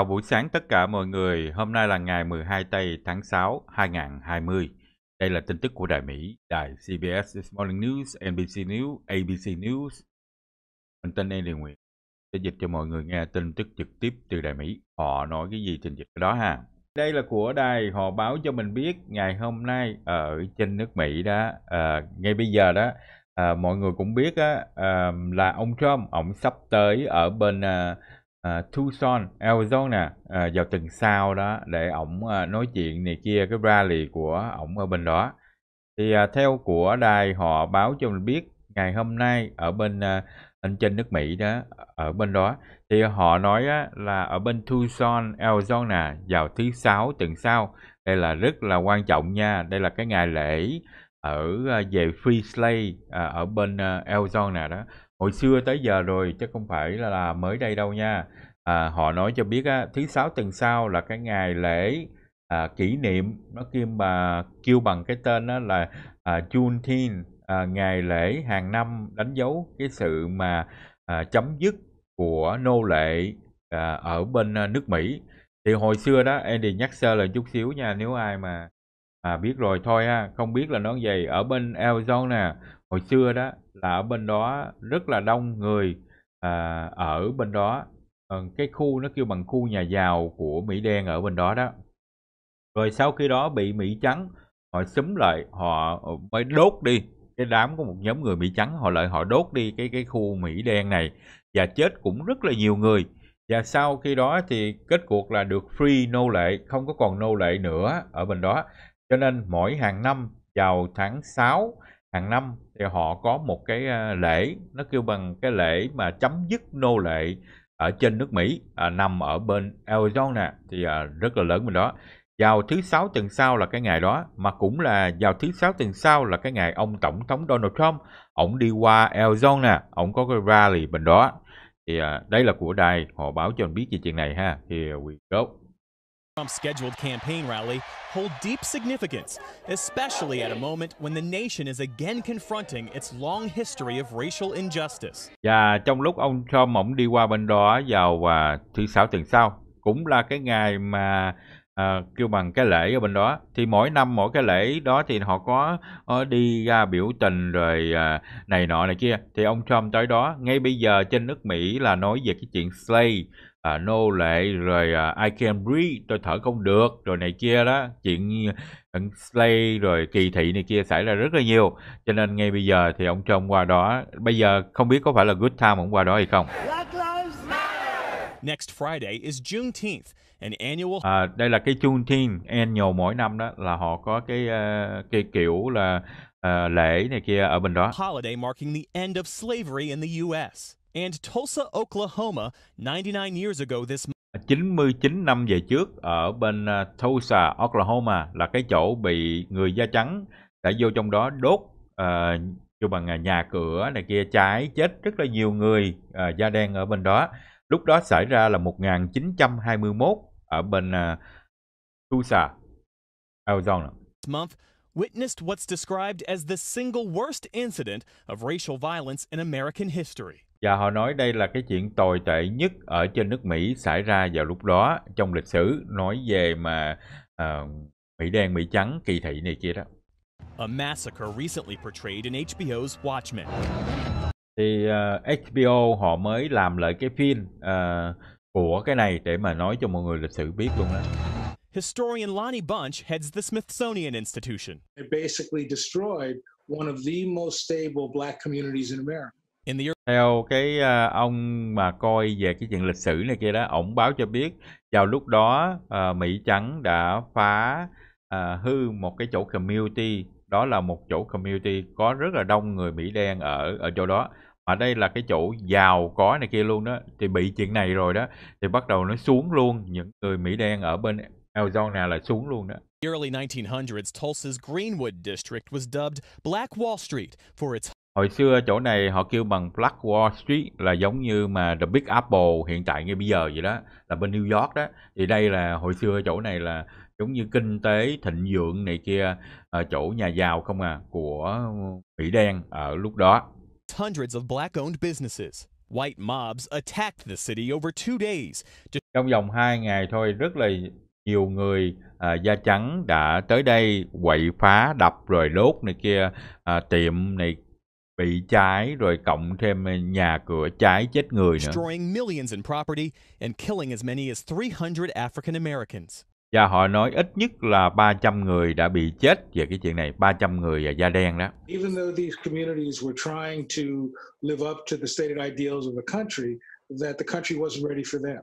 Chào buổi sáng tất cả mọi người. Hôm nay là ngày 12 tây tháng 6, 2020. Đây là tin tức của Đài Mỹ, đài CBS This Morning News, NBC News, ABC News. Mình tên Andy Nguyễn sẽ dịch cho mọi người nghe tin tức trực tiếp từ Đài Mỹ. Họ nói cái gì trên dịch cái đó ha. Đây là của đài họ báo cho mình biết ngày hôm nay ở trên nước Mỹ đó, à, ngay bây giờ đó, à, mọi người cũng biết á, à, là ông Trump, ông sắp tới ở bên... À, uh, Tucson, Arizona uh, vào tuần sau đó để ổng uh, nói chuyện này kia cái rally của ổng ở bên đó. Thì uh, theo của đài họ báo cho mình biết ngày hôm nay ở bên uh, anh trên nước Mỹ đó ở bên đó thì họ nói á, là ở bên Tucson, Arizona vào thứ sáu tuần sau đây là rất là quan trọng nha đây là cái ngày lễ ở về free slave ở bên Arizona đó hồi xưa tới giờ rồi chứ không phải là, là mới đây đâu nha à, họ nói cho biết á, thứ sáu tuần sau là cái ngày lễ à, kỷ niệm nó kêu mà kêu bằng cái tên đó là à, Juneteenth à, ngày lễ hàng năm đánh dấu cái sự mà à, chấm dứt của nô lệ à, ở bên à, nước Mỹ thì hồi xưa đó Andy nhắc sơ là chút xíu nha nếu ai mà à, biết rồi thôi ha không biết là nó gì ở bên Arizona hồi xưa đó là ở bên đó rất là đông người à, ở bên đó à, cái khu nó kêu bằng khu nhà giàu của mỹ đen ở bên đó đó rồi sau khi đó bị mỹ trắng họ xúm lại họ ờ, mới đốt đi cái đám của một nhóm người mỹ trắng họ lại họ đốt đi cái cái khu mỹ đen này và chết cũng rất là nhiều người và sau khi đó thì kết cuộc là được free nô lệ không có còn nô lệ nữa ở bên đó cho nên mỗi hàng năm vào tháng 6 hàng năm thì họ có một cái lễ nó kêu bằng cái lễ mà chấm dứt nô lệ ở trên nước Mỹ à, nằm ở bên Arizona thì à, rất là lớn bên đó vào thứ sáu tuần sau là cái ngày đó mà cũng là vào thứ sáu tuần sau là cái ngày ông tổng thống Donald Trump ông đi qua Arizona ông có cái rally bên đó thì à, đây là của đài họ báo cho anh biết về chuyện này ha thì we go Trump's scheduled campaign rally hold deep significance, especially at a moment when the nation is again confronting its long history of racial injustice. Và trong lúc ông Trump ổng đi qua bên đó vào uh, thứ sáu tuần sau, cũng là cái ngày mà uh, kêu bằng cái lễ ở bên đó thì mỗi năm mỗi cái lễ đó thì họ có uh, đi ra biểu tình rồi uh, này nọ này kia thì ông Trump tới đó ngay bây giờ trên nước Mỹ là nói về cái chuyện slave à, nô lệ rồi à, I can't breathe tôi thở không được rồi này kia đó chuyện à, slay rồi kỳ thị này kia xảy ra rất là nhiều cho nên ngay bây giờ thì ông Trump qua đó bây giờ không biết có phải là good time ông qua đó hay không Next Friday is Juneteenth, an annual. À, đây là cái Juneteenth annual mỗi năm đó là họ có cái uh, cái kiểu là uh, lễ này kia ở bên đó. Holiday marking the end of slavery in the U.S. and Tulsa, Oklahoma 99 years ago this month. 99 năm về trước ở bên Tulsa, Oklahoma là cái chỗ bị người da trắng đã vô trong đó đốt uh, cho bằng nhà cửa này kia cháy chết rất là nhiều người uh, da đen ở bên đó. Lúc đó xảy ra là 1921 ở bên uh, Tulsa, Arizona. Month witnessed what's described as the single worst incident of racial violence in American history. Và họ nói đây là cái chuyện tồi tệ nhất ở trên nước Mỹ xảy ra vào lúc đó trong lịch sử nói về mà uh, Mỹ đen, Mỹ trắng, kỳ thị này kia đó. A massacre recently portrayed in HBO's Watchmen. Thì uh, ờ, HBO họ mới làm lại cái phim uh, của cái này để mà nói cho mọi người lịch sử biết luôn đó. Historian Lonnie Bunch heads the Smithsonian Institution. It basically destroyed one of the most stable black communities in America theo cái à, ông mà coi về cái chuyện lịch sử này kia đó ổng báo cho biết vào lúc đó uh, mỹ trắng đã phá uh, hư một cái chỗ community đó là một chỗ community có rất là đông người mỹ đen ở ở chỗ đó mà đây là cái chỗ giàu có này kia luôn đó thì bị chuyện này rồi đó thì bắt đầu nó xuống luôn những người mỹ đen ở bên Arizona là xuống luôn đó early 1900s, Tulsa's Greenwood district was dubbed Black Wall Street for its Hồi xưa chỗ này họ kêu bằng Black Wall Street là giống như mà The Big Apple hiện tại như bây giờ vậy đó, là bên New York đó. Thì đây là hồi xưa chỗ này là giống như kinh tế thịnh vượng này kia, ở ờ, chỗ nhà giàu không à của Mỹ đen ở lúc đó. Hundreds of black-owned businesses. White mobs attacked the city over two days. Trong vòng 2 ngày thôi rất là nhiều người à, da trắng đã tới đây quậy phá đập rồi đốt này kia à, tiệm này bị cháy rồi cộng thêm ờ, nhà cửa cháy chết người nữa. Và họ nói ít nhất là 300 người đã bị chết về cái chuyện này, 300 người da đen đó. Even though these communities were trying to live up to the stated ideals of the country, that the country wasn't ready for them.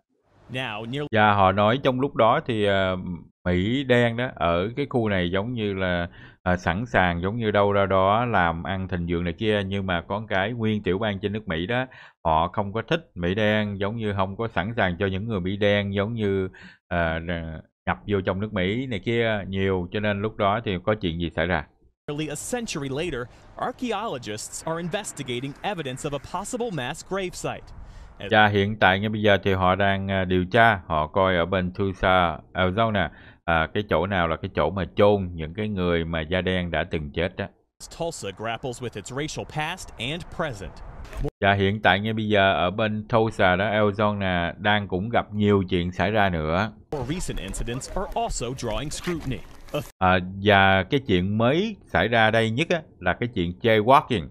Và dạ, họ nói trong lúc đó thì uh, Mỹ đen đó ở cái khu này giống như là uh, sẵn sàng giống như đâu ra đó làm ăn thịnh vượng này kia nhưng mà có cái nguyên tiểu bang trên nước Mỹ đó họ không có thích Mỹ đen giống như không có sẵn sàng cho những người Mỹ đen giống như uh, nhập vô trong nước Mỹ này kia nhiều cho nên lúc đó thì có chuyện gì xảy ra. a century later, archaeologists are investigating evidence of a possible mass grave site. Và dạ, hiện tại ngay bây giờ thì họ đang à, điều tra, họ coi ở bên Tulsa, Arizona, à, cái chỗ nào là cái chỗ mà chôn những cái người mà da đen đã từng chết đó. Tulsa grapples with its racial past and present. Và dạ, hiện tại ngay bây giờ ở bên Tulsa đó, Arizona đang cũng gặp nhiều chuyện xảy ra nữa. À, và cái chuyện mới xảy ra đây nhất á, là cái chuyện jaywalking.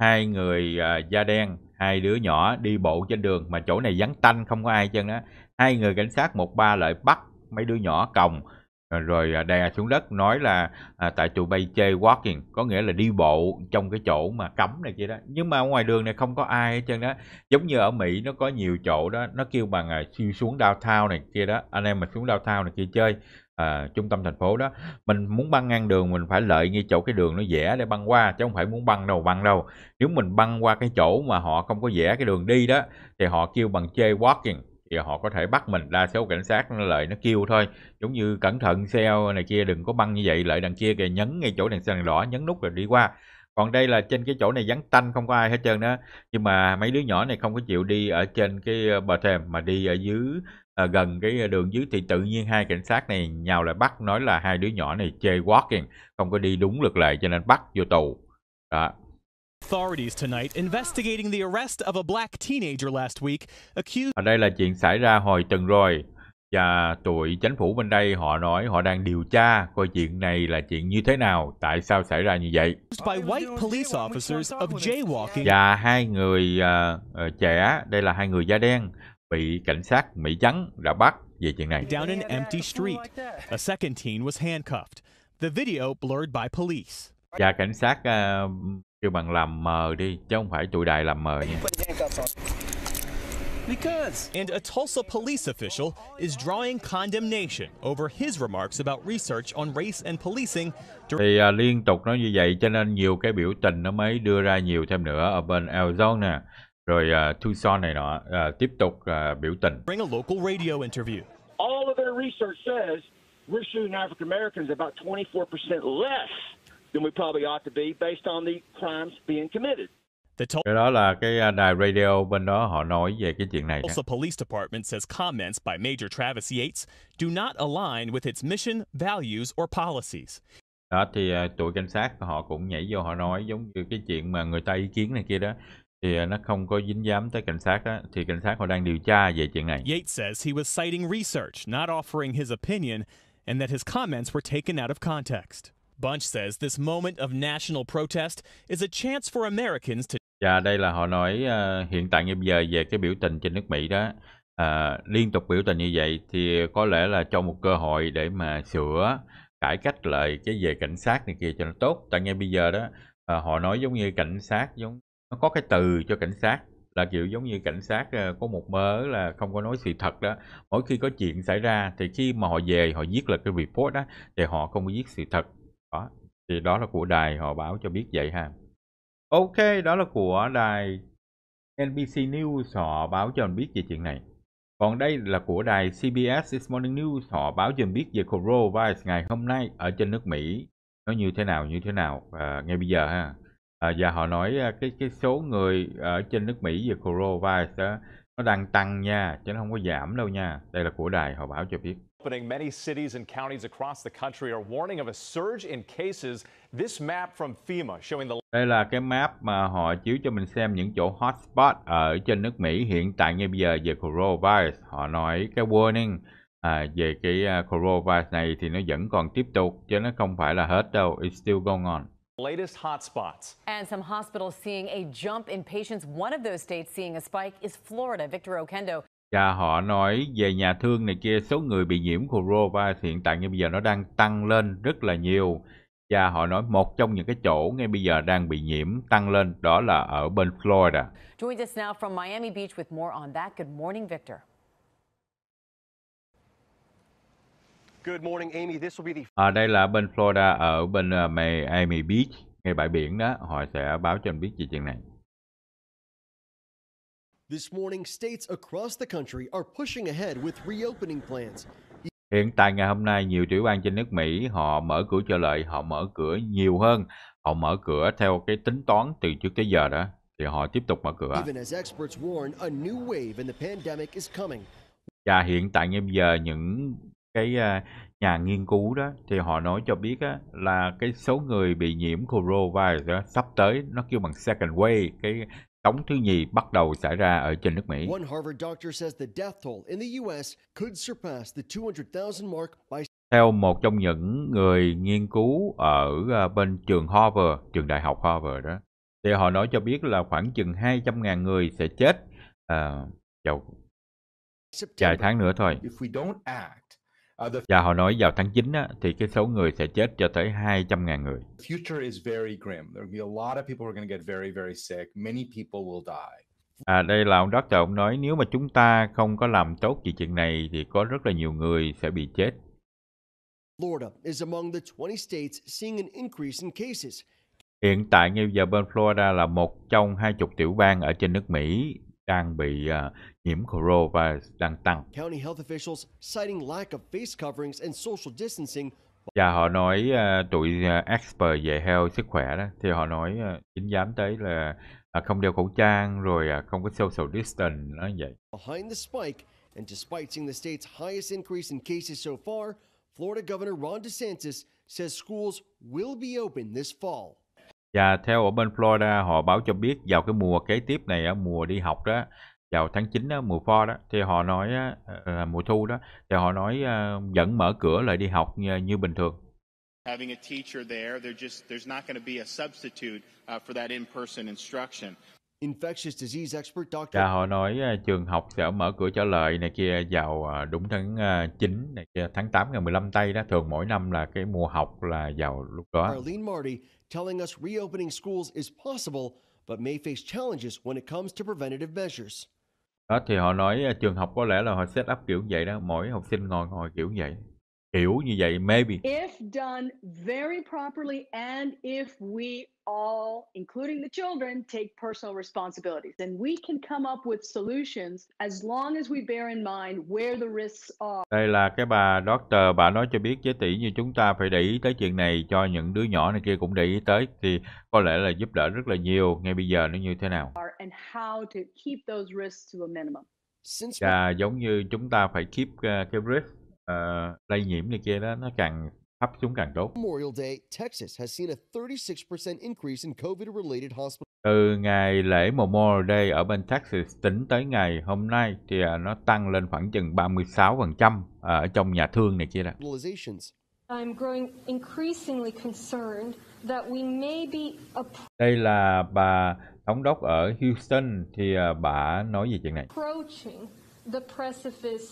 Hai người à, da đen hai đứa nhỏ đi bộ trên đường mà chỗ này vắng tanh không có ai chân á hai người cảnh sát một ba lại bắt mấy đứa nhỏ còng à, rồi à, đè xuống đất nói là à, tại tụi bay chê walking có nghĩa là đi bộ trong cái chỗ mà cấm này kia đó nhưng mà ngoài đường này không có ai hết trơn đó giống như ở mỹ nó có nhiều chỗ đó nó kêu bằng à, siêu xuống downtown này kia đó anh em mà xuống downtown này kia chơi à, trung tâm thành phố đó mình muốn băng ngang đường mình phải lợi ngay chỗ cái đường nó dẻ để băng qua chứ không phải muốn băng đâu băng đâu nếu mình băng qua cái chỗ mà họ không có dẻ cái đường đi đó thì họ kêu bằng walking thì họ có thể bắt mình đa số cảnh sát nó lợi nó kêu thôi giống như cẩn thận xe này kia đừng có băng như vậy lợi đằng kia kìa nhấn ngay chỗ đèn xe đỏ nhấn nút rồi đi qua còn đây là trên cái chỗ này vắng tanh không có ai hết trơn đó nhưng mà mấy đứa nhỏ này không có chịu đi ở trên cái ờ, bờ thềm mà đi ở dưới à, gần cái ờ, đường dưới thì tự nhiên hai cảnh sát này nhào lại bắt nói là hai đứa nhỏ này chơi walking không có đi đúng luật lệ cho nên bắt vô tù đó Authorities tonight investigating the arrest of a black teenager last week accused. Ở đây là chuyện xảy ra hồi tuần rồi và tụi chính phủ bên đây họ nói họ đang điều tra coi chuyện này là chuyện như thế nào, tại sao xảy ra như vậy. Và hai người uh, trẻ, đây là hai người da đen bị cảnh sát Mỹ trắng đã bắt về chuyện này. Down an empty street, a second teen was handcuffed. The video blurred by police. Và cảnh sát uh, kêu bằng làm mờ đi, chứ không phải tụi đài làm mờ nha. Because. And a Tulsa police official is drawing condemnation over his remarks about research on race and policing. Thì uh, liên tục nói như vậy cho nên nhiều cái biểu tình nó mới đưa ra nhiều thêm nữa ở bên Arizona rồi uh, à, Tucson này nọ uh, tiếp tục uh, biểu tình. All of their research says we're shooting African Americans about 24% less than we probably ought to be based on the crimes being committed. Cái đó là cái đài radio bên đó họ nói về cái chuyện này. Tulsa Police Department says comments by Major Travis Yates do not align with its mission, values or policies. Đó thì uh, tụi cảnh sát họ cũng nhảy vô họ nói giống như cái chuyện mà người ta ý kiến này kia đó thì à, nó không có dính dám tới cảnh sát á, thì cảnh sát họ đang điều tra về chuyện này. Yates says he was citing research, not offering his opinion, and that his comments were taken out of context. Bunch says this moment of national protest is a chance for Americans to... Dạ, đây là họ nói uh, hiện tại như bây giờ về cái biểu tình trên nước Mỹ đó. Uh, liên tục biểu tình như vậy thì có lẽ là cho một cơ hội để mà sửa cải cách lại cái về cảnh sát này kia cho nó tốt. Tại ngay bây giờ đó, uh, họ nói giống như cảnh sát giống nó có cái từ cho cảnh sát là kiểu giống như cảnh sát ờ, có một mớ là không có nói sự thật đó mỗi khi có chuyện xảy ra thì khi mà họ về họ viết là cái report đó thì họ không có viết sự thật đó thì đó là của đài họ báo cho biết vậy ha ok đó là của đài NBC News họ báo cho mình biết về chuyện này còn đây là của đài CBS This Morning News họ báo cho mình biết về coronavirus ngày hôm nay ở trên nước Mỹ nó như thế nào như thế nào à, ngay bây giờ ha à, và họ nói à, cái cái số người ở trên nước Mỹ về coronavirus đó, nó đang tăng nha chứ nó không có giảm đâu nha đây là của đài họ báo cho biết Opening, many cities and counties across the country are warning of a surge in cases. This map from FEMA showing the Đây là cái map mà họ chiếu cho mình xem những chỗ hotspot ở trên nước Mỹ hiện tại ngay bây giờ về coronavirus. Họ nói cái warning à, về cái à, coronavirus này thì nó vẫn còn tiếp tục chứ nó không phải là hết đâu. It's still going on. Latest hotspots. And some hospitals seeing a jump in patients. One of those states seeing a spike is Florida. Victor Okendo. Và dạ, họ nói về nhà thương này kia, số người bị nhiễm coronavirus hiện tại như bây giờ nó đang tăng lên rất là nhiều. Và họ nói một trong những cái chỗ ngay bây giờ đang bị nhiễm tăng lên đó là ở bên Florida. Joins us now from Miami Beach with more on that. Good morning, Victor. À, đây là bên Florida ở bên ờ, Miami Beach, ngay bãi biển đó. Họ sẽ báo cho anh biết về chuyện này. This morning, states across the country are pushing ahead with reopening plans. Hiện tại ngày hôm nay, nhiều tiểu bang trên nước Mỹ họ mở cửa trở lại, họ mở cửa nhiều hơn. Họ mở cửa theo cái tính toán từ trước tới giờ đó, thì họ tiếp tục mở cửa. Và hiện tại ngay bây giờ, những cái ờ, nhà nghiên cứu đó thì họ nói cho biết á, là cái số người bị nhiễm coronavirus đó, sắp tới nó kêu bằng second wave cái sóng thứ nhì bắt đầu xảy ra ở trên nước Mỹ. theo một trong những người nghiên cứu ở ờ, bên trường Harvard, trường đại học Harvard đó, thì họ nói cho biết là khoảng chừng 200.000 người sẽ chết uh, vào vài tháng nữa thôi. If we don't act, và họ nói vào tháng 9 á, thì cái số người sẽ chết cho tới 200.000 người. À, đây là ông Doctor, ông nói nếu mà chúng ta không có làm tốt về chuyện này thì có rất là nhiều người sẽ bị chết. Florida is among the 20 states seeing an increase in cases. Hiện tại ngay giờ bên Florida là một trong hai chục tiểu bang ở trên nước Mỹ đang bị uh, nhiễm coronavirus đang tăng. Và họ nói uh, tụi uh, expert về health sức khỏe đó thì họ nói uh, chính giám tới là uh, không đeo khẩu trang rồi uh, không có social distance nó vậy. Behind the spike and despite seeing the state's highest increase in cases so far, Florida Governor Ron DeSantis says schools will be open this fall. Và dạ, theo ở bên Florida họ báo cho biết vào cái mùa kế tiếp này á, mùa đi học đó vào tháng 9 đó, mùa fall đó thì họ nói ờ, ờ, là mùa thu đó thì họ nói ờ, vẫn mở cửa lại đi học như, như bình thường. Having a teacher there, there just there's not going to be a substitute uh, for that in-person instruction. Infectious disease expert doctor. Và dạ, họ nói trường học sẽ mở cửa trở lại này kia vào đúng tháng 9 này kia tháng 8 ngày 15 tây đó thường mỗi năm là cái mùa học là vào lúc đó. Marlene Marty telling us reopening schools is possible but may face challenges when it comes to preventative measures. Đó thì họ nói trường học có lẽ là họ set up kiểu vậy đó, mỗi học sinh ngồi ngồi kiểu vậy. Kiểu như vậy, maybe. if done very properly and if we all including the children take personal responsibilities then we can come up with solutions as long as we bear in mind where the risks are Đây là cái bà doctor bà nói cho biết với tỷ như chúng ta phải để ý tới chuyện này cho những đứa nhỏ này kia cũng để ý tới thì có lẽ là giúp đỡ rất là nhiều ngay bây giờ nó như thế nào. and how to keep those risks to a minimum. Và giống như chúng ta phải keep ờ, cái risk uh, lây nhiễm này kia đó nó càng thấp xuống càng tốt. Từ ngày lễ Memorial Day ở bên Texas tính tới ngày hôm nay thì à, nó tăng lên khoảng chừng 36% à, ở trong nhà thương này kia đó. I'm growing increasingly concerned that we may be a... Đây là bà thống đốc ở Houston thì à, bà nói gì chuyện này? Approaching the precipice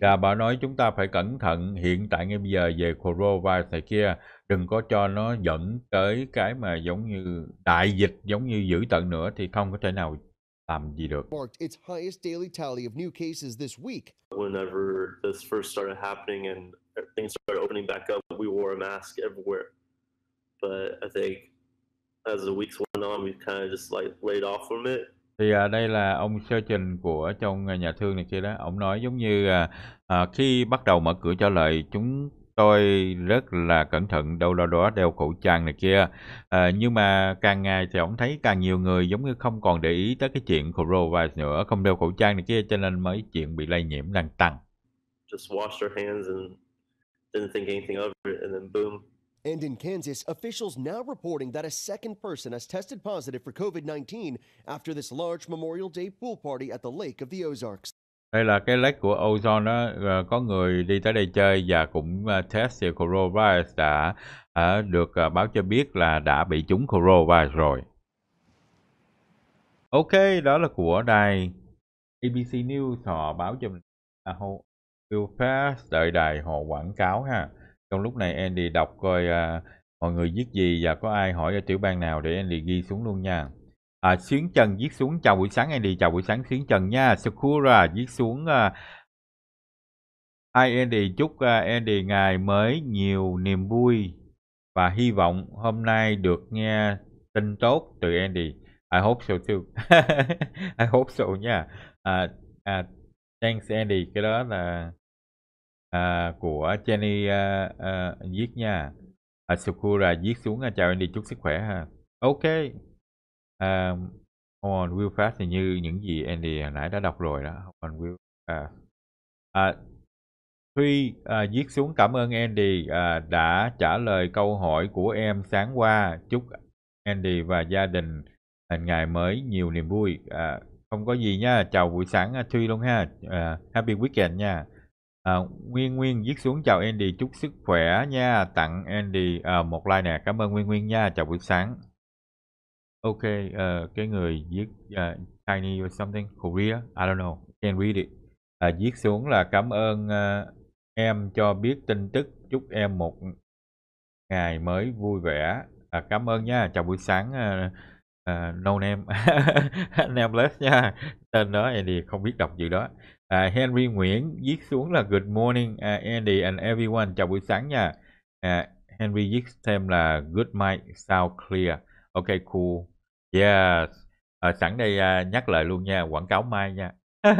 Dạ, bà nói chúng ta phải cẩn thận hiện tại ngay bây giờ về coronavirus này kia, đừng có cho nó dẫn tới cái mà giống như đại dịch, giống như dữ tận nữa thì không có thể nào làm gì được. Whenever this first started happening and things started opening back up, we wore a mask everywhere. But I think as the weeks went on, we kind of just like laid off from it thì à, đây là ông sơ trình của trong à, nhà thương này kia đó ông nói giống như à, à, khi bắt đầu mở cửa trở lời chúng tôi rất là cẩn thận đâu đâu đó đeo khẩu trang này kia à, nhưng mà càng ngày thì ông thấy càng nhiều người giống như không còn để ý tới cái chuyện coronavirus nữa không đeo khẩu trang này kia cho nên mấy chuyện bị lây nhiễm đang tăng Just wash their hands and didn't think anything of it and then boom And in Kansas, officials now reporting that a second person has tested positive for COVID 19 after this large Memorial Day pool party at the Lake of the Ozarks. Đây là cái lake của Ozone đó, ờ, có người đi tới đây chơi và cũng ờ, test về coronavirus đã ờ, được báo cho biết là đã bị trúng coronavirus rồi. Ok, đó là của đài ABC News họ báo cho mình là Hồ Fast đợi đài họ quảng cáo ha trong lúc này Andy đọc coi à, mọi người viết gì và có ai hỏi ở tiểu bang nào để Andy ghi xuống luôn nha à, Xuyến Trần viết xuống chào buổi sáng Andy chào buổi sáng Xuyến Trần nha Sakura viết xuống à, Hi Andy chúc uh, Andy ngày mới nhiều niềm vui và hy vọng hôm nay được nghe tin tốt từ Andy. I hope so too. I hope so nha. Yeah. À, uh, à, thanks Andy, cái đó là à, của Jenny à, à, viết nha à, Sukura viết xuống à, chào anh đi chúc sức khỏe ha ok à, on will fast thì như những gì Andy hồi nãy đã đọc rồi đó on will fast à, Huy à, viết xuống cảm ơn Andy à, đã trả lời câu hỏi của em sáng qua chúc Andy và gia đình ngày mới nhiều niềm vui à, không có gì nha chào buổi sáng à, Thuy luôn ha à, happy weekend nha À, Nguyên Nguyên viết xuống chào Andy, chúc sức khỏe nha, tặng Andy à, một like nè, cảm ơn Nguyên Nguyên nha, chào buổi sáng. Ok, uh, cái người viết uh, à, Chinese or something, Korea, I don't know, can read it. À, viết xuống là cảm ơn uh, em cho biết tin tức, chúc em một ngày mới vui vẻ. À, cảm ơn nha, chào buổi sáng uh, uh, no name, nameless nha, tên đó Andy không biết đọc gì đó à, Henry Nguyễn viết xuống là Good morning à, Andy and everyone chào buổi sáng nha à, Henry viết thêm là Good night sound clear ok cool yes à, sẵn đây à, nhắc lại luôn nha quảng cáo mai nha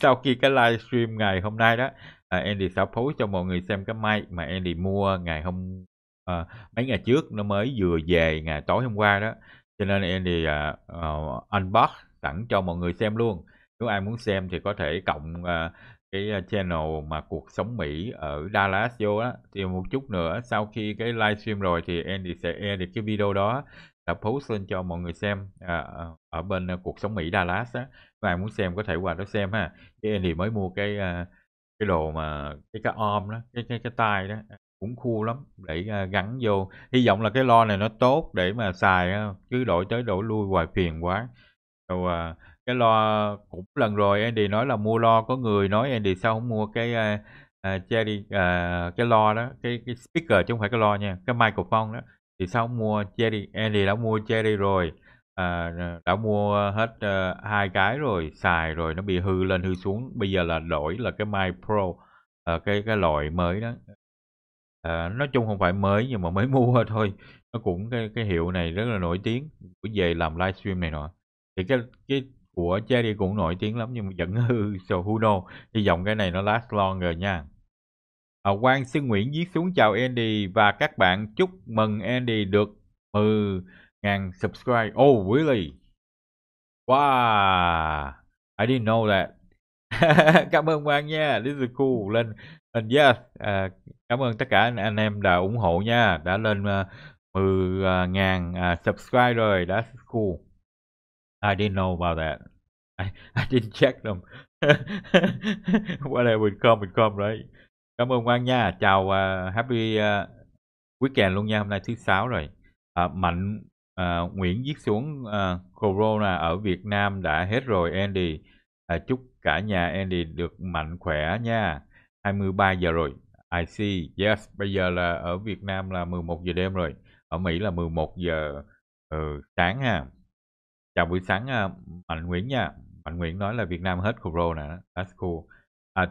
sau khi cái livestream ngày hôm nay đó à, Andy sẽ post cho mọi người xem cái mic mà Andy mua ngày hôm à, mấy ngày trước nó mới vừa về ngày tối hôm qua đó cho nên Andy à, uh, unbox sẵn cho mọi người xem luôn nếu ai muốn xem thì có thể cộng uh, cái ờ, channel mà cuộc sống Mỹ ở Dallas vô á thì một chút nữa sau khi cái livestream rồi thì Andy sẽ edit cái video đó là post lên cho mọi người xem à, ờ, ở bên cuộc sống Mỹ Dallas á và muốn xem có thể qua đó xem ha cái Andy mới mua cái cái đồ mà cái cái arm đó cái cái cái tay đó cũng cool lắm để gắn vô hy vọng là cái lo này nó tốt để mà xài chứ đổi tới đổi lui hoài phiền quá rồi cái lo cũng lần rồi Andy nói là mua lo có người nói Andy sao không mua cái uh, uh, cherry uh, cái lo đó cái cái speaker chứ không phải cái lo nha cái microphone đó thì sao không mua cherry Andy đã mua cherry rồi à, à đã mua hết uh, hai cái rồi xài rồi nó bị hư lên hư xuống bây giờ là đổi là cái mic pro uh, cái cái loại mới đó à, nói chung không phải mới nhưng mà mới mua thôi nó cũng cái cái hiệu này rất là nổi tiếng về làm livestream này nọ thì cái cái của Cherry cũng nổi tiếng lắm nhưng mà vẫn hư so who knows hy vọng cái này nó last long rồi nha à, Quang Sơn Nguyễn viết xuống chào Andy và các bạn chúc mừng Andy được 10.000 subscribe oh really wow I didn't know that cảm ơn Quang nha this is cool lên lên yes à, cảm ơn tất cả anh, anh em đã ủng hộ nha đã lên uh, 10.000 uh, subscribe rồi đã cool I didn't know about that. I, I didn't check them. Whatever would come would come, right? Cảm ơn Quang nha. Chào uh, happy uh, weekend luôn nha. Hôm nay thứ sáu rồi. Uh, Mạnh uh, Nguyễn viết xuống uh, Corona ở Việt Nam đã hết rồi Andy. Uh, chúc cả nhà Andy được mạnh khỏe nha. 23 giờ rồi. I see. Yes, bây giờ là ở Việt Nam là 11 giờ đêm rồi. Ở Mỹ là 11 giờ uh, sáng ha chào buổi sáng uh, Mạnh Nguyễn nha Mạnh Nguyễn nói là Việt Nam hết corona that's cool à,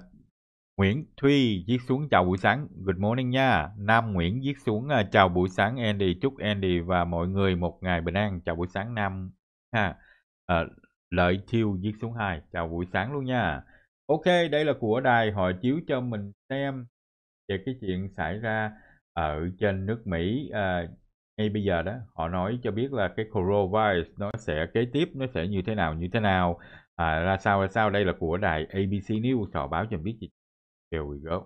Nguyễn Thuy viết xuống chào buổi sáng good morning nha Nam Nguyễn viết xuống uh, chào buổi sáng Andy chúc Andy và mọi người một ngày bình an chào buổi sáng Nam ha à, Lợi Thiêu viết xuống hai chào buổi sáng luôn nha Ok đây là của đài họ chiếu cho mình xem về cái chuyện xảy ra ở trên nước Mỹ uh, ngay bây giờ đó họ nói cho biết là cái coronavirus nó sẽ kế tiếp nó sẽ như thế nào như thế nào à, ra sao ra sao đây là của đài ABC News họ báo cho biết gì here we go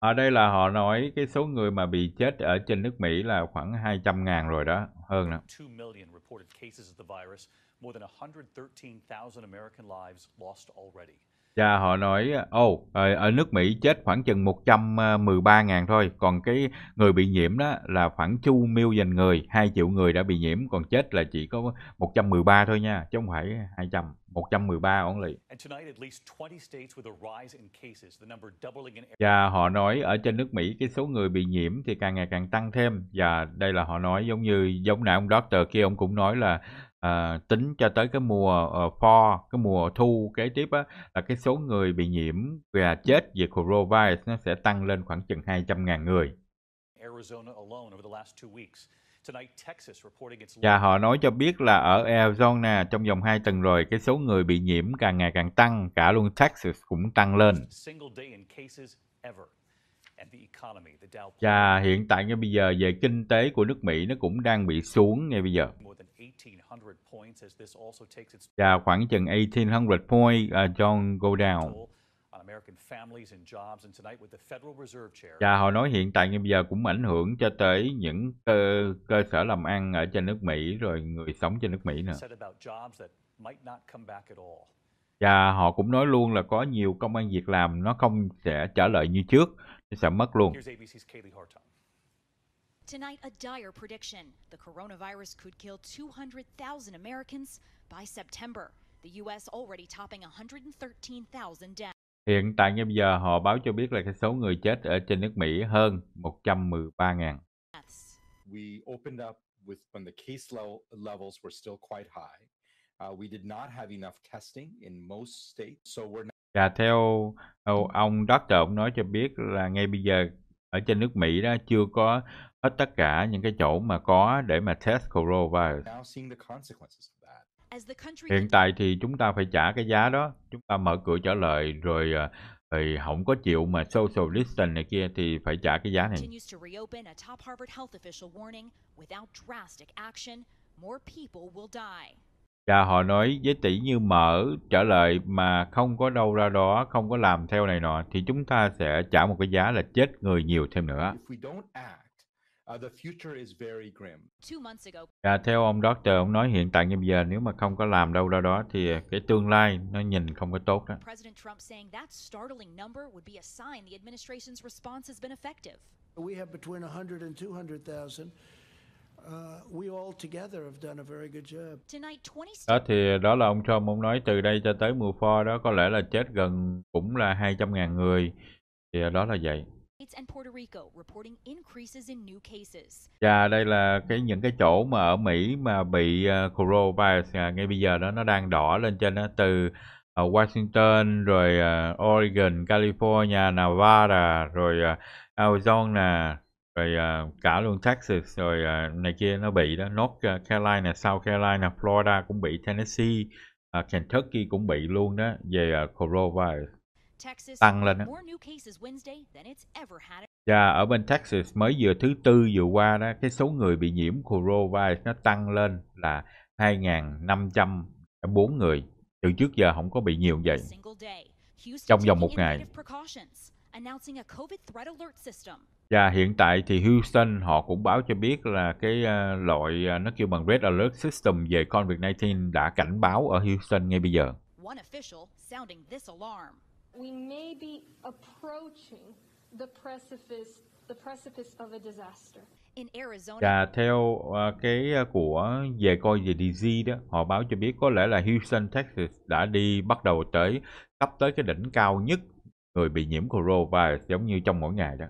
ở đây là họ nói cái số người mà bị chết ở trên nước Mỹ là khoảng 200 ngàn rồi đó, hơn đó. More than 113,000 American lives lost already. Dạ họ nói ồ oh, ở, nước Mỹ chết khoảng chừng 113.000 ờ, thôi, còn cái người bị nhiễm đó là khoảng chu miêu dành người, 2 triệu người đã bị nhiễm còn chết là chỉ có 113 thôi nha, chứ không phải 200, 113 only. Và họ nói ở trên nước Mỹ cái số người bị nhiễm thì càng ngày càng tăng thêm và dạ, đây là họ nói giống như giống nãy ông doctor kia ông cũng nói là à, tính cho tới cái mùa uh, fall cái mùa thu kế tiếp á, là cái số người bị nhiễm và chết về coronavirus nó sẽ tăng lên khoảng chừng 200.000 người. Và họ nói cho biết là ở Arizona trong vòng 2 tuần rồi cái số người bị nhiễm càng ngày càng tăng, cả luôn Texas cũng tăng lên. Và hiện tại ngay bây giờ về kinh tế của nước Mỹ nó cũng đang bị xuống ngay bây giờ. Và khoảng chừng 1800 point uh, John go down. Và họ nói hiện tại ngay bây giờ cũng ảnh hưởng cho tới những cơ, cơ sở làm ăn ở trên nước Mỹ rồi người sống trên nước Mỹ nè Và họ cũng nói luôn là có nhiều công an việc làm nó không sẽ trở lại như trước nó mất luôn. Tonight, a dire prediction. The coronavirus could kill 200,000 Americans by September. The US already topping 113,000 down. Hiện tại ngay bây giờ họ báo cho biết là cái số người chết ở trên nước Mỹ hơn 113.000. We opened up with when the case levels were still quite high. Uh, we did not have enough testing in most states, so we're và dạ, theo ông Doctor ông nói cho biết là ngay bây giờ ở trên nước Mỹ đó chưa có hết tất cả những cái chỗ mà có để mà test coronavirus. Hiện tại thì chúng ta phải trả cái giá đó. Chúng ta mở cửa trở lại rồi ờ, thì không có chịu mà social distance này kia thì phải trả cái giá này. More people will die. Và họ nói với tỷ như mở trả lời mà không có đâu ra đó, không có làm theo này nọ, thì chúng ta sẽ trả một cái giá là chết người nhiều thêm nữa. Uh, Và theo ông Doctor, ông nói hiện tại như bây giờ nếu mà không có làm đâu ra đó thì cái tương lai nó nhìn không có tốt đó. We have between 100 and 200,000 Uh, đó thì đó là ông Trump ông nói từ đây cho tới mùa pho đó có lẽ là chết gần cũng là 200.000 người. Thì đó là vậy. Và dạ, đây là cái những cái chỗ mà ở Mỹ mà bị uh, coronavirus à, ngay bây giờ đó nó đang đỏ lên trên đó từ ở ờ, Washington rồi uh, Oregon, California, Nevada rồi uh, Arizona rồi uh, cả luôn Texas rồi uh, này kia nó bị đó North Carolina, South Carolina, Florida cũng bị Tennessee, uh, Kentucky cũng bị luôn đó về uh, coronavirus tăng lên đó. Và dạ, ở bên Texas mới vừa thứ tư vừa qua đó, cái số người bị nhiễm coronavirus nó tăng lên là 2.504 người. Từ trước giờ không có bị nhiều vậy. Trong vòng một ngày. Và dạ, hiện tại thì Houston họ cũng báo cho biết là cái ờ, loại ờ, nó kêu bằng Red Alert System về COVID-19 đã cảnh báo ở Houston ngay bây giờ. One official sounding this alarm. We may be approaching the precipice, the precipice of a disaster. Và dạ, theo uh, cái của về coi về DG đó, họ báo cho biết có lẽ là Houston, Texas đã đi bắt đầu tới cấp tới cái đỉnh cao nhất người bị nhiễm coronavirus giống như trong mỗi ngày đó.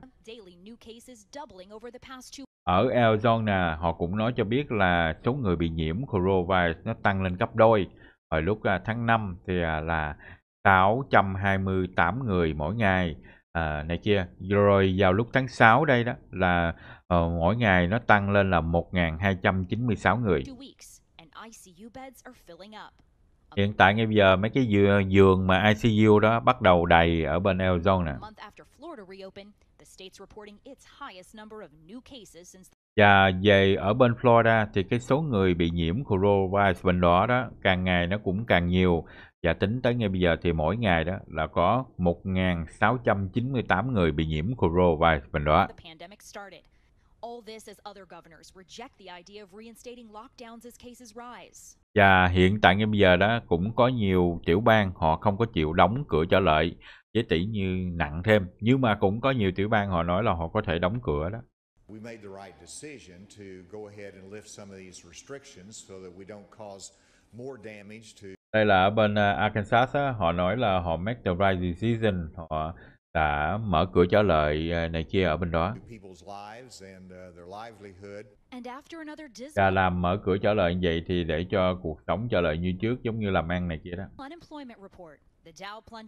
Ở Arizona, họ cũng nói cho biết là số người bị nhiễm coronavirus nó tăng lên gấp đôi. Hồi lúc à, tháng 5 thì à, là 628 người mỗi ngày à, này kia rồi vào lúc tháng 6 đây đó là uh, mỗi ngày nó tăng lên là 1.296 người hiện tại ngay bây giờ mấy cái giường mà ICU đó bắt đầu đầy ở bên Arizona và về ở bên Florida thì cái số người bị nhiễm coronavirus bên đó đó càng ngày nó cũng càng nhiều và tính tới ngay bây giờ thì mỗi ngày đó là có 1.698 người bị nhiễm coronavirus bên đó. Và hiện tại ngay bây giờ đó cũng có nhiều tiểu bang họ không có chịu đóng cửa trở lại với tỷ như nặng thêm nhưng mà cũng có nhiều tiểu bang họ nói là họ có thể đóng cửa đó We made the right decision to go ahead and lift some of these restrictions so that we don't cause more damage to đây là ở bên à, Arkansas á, họ nói là họ make the right decision họ đã mở cửa trở lại à, này kia ở bên đó uh, và làm mở cửa trở lại như vậy thì để cho cuộc sống trở lại như trước giống như làm ăn này kia đó và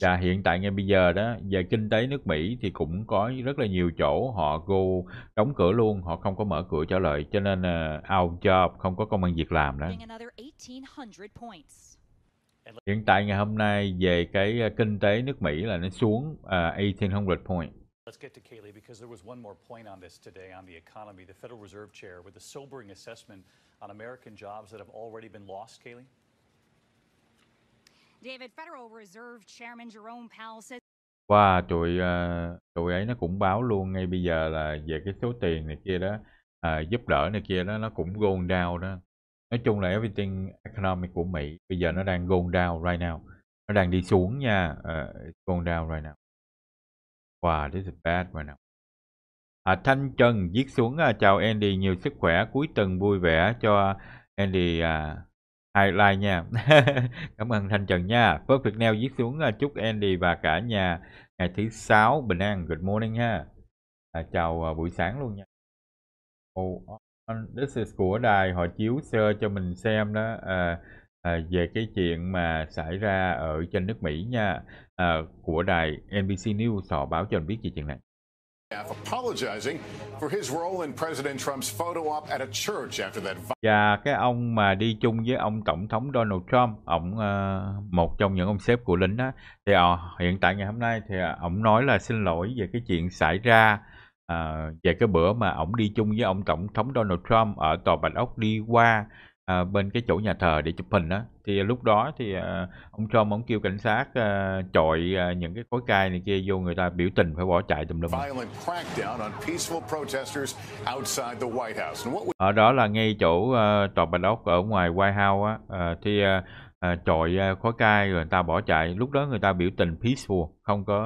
dạ, hiện tại ngay bây giờ đó, về kinh tế nước Mỹ thì cũng có rất là nhiều chỗ họ go đóng cửa luôn, họ không có mở cửa trở lại, cho nên uh, out job, không có công an việc làm đó. Hiện tại ngày hôm nay về cái ờ, kinh tế nước Mỹ là nó xuống ờ, uh, 1800 point. Let's get to Kaylee because there was one more point on this today on the economy. The Wow, tụi uh, tụi ấy nó cũng báo luôn ngay bây giờ là về cái số tiền này kia đó, uh, giúp đỡ này kia đó, nó cũng going down đó. Nói chung là everything economic của Mỹ bây giờ nó đang going down right now. Nó đang đi xuống nha, uh, it's going down right now. Wow, this is bad right now. À, Thanh Trần viết xuống à, chào Andy nhiều sức khỏe cuối tuần vui vẻ cho Andy à, hai like nha cảm ơn thanh trần nha phước việt neo viết xuống à, chúc andy và cả nhà ngày thứ sáu bình an good morning ha à, chào à, buổi sáng luôn nha oh, this is của đài họ chiếu sơ cho mình xem đó à, à, về cái chuyện mà xảy ra ở trên nước mỹ nha à, của đài nbc news họ báo cho mình biết về chuyện này và cái ông mà đi chung với ông tổng thống Donald Trump, ông uh, ờ, một trong những ông sếp của lính đó, thì uh, hiện tại ngày hôm nay thì uh, ờ, ông nói là xin lỗi về cái chuyện xảy ra uh, về cái bữa mà ông đi chung với ông tổng thống Donald Trump ở tòa Bạch Ốc đi qua à, bên cái chỗ nhà thờ để chụp hình đó thì lúc đó thì à, ông Trump ông kêu cảnh sát à, chọi à, những cái khối cai này kia vô người ta biểu tình phải bỏ chạy tùm lum ở đó là ngay chỗ à, tòa bạch ốc ở ngoài White House á à, thì à, à, chọi à, khói cai rồi người ta bỏ chạy lúc đó người ta biểu tình peaceful không có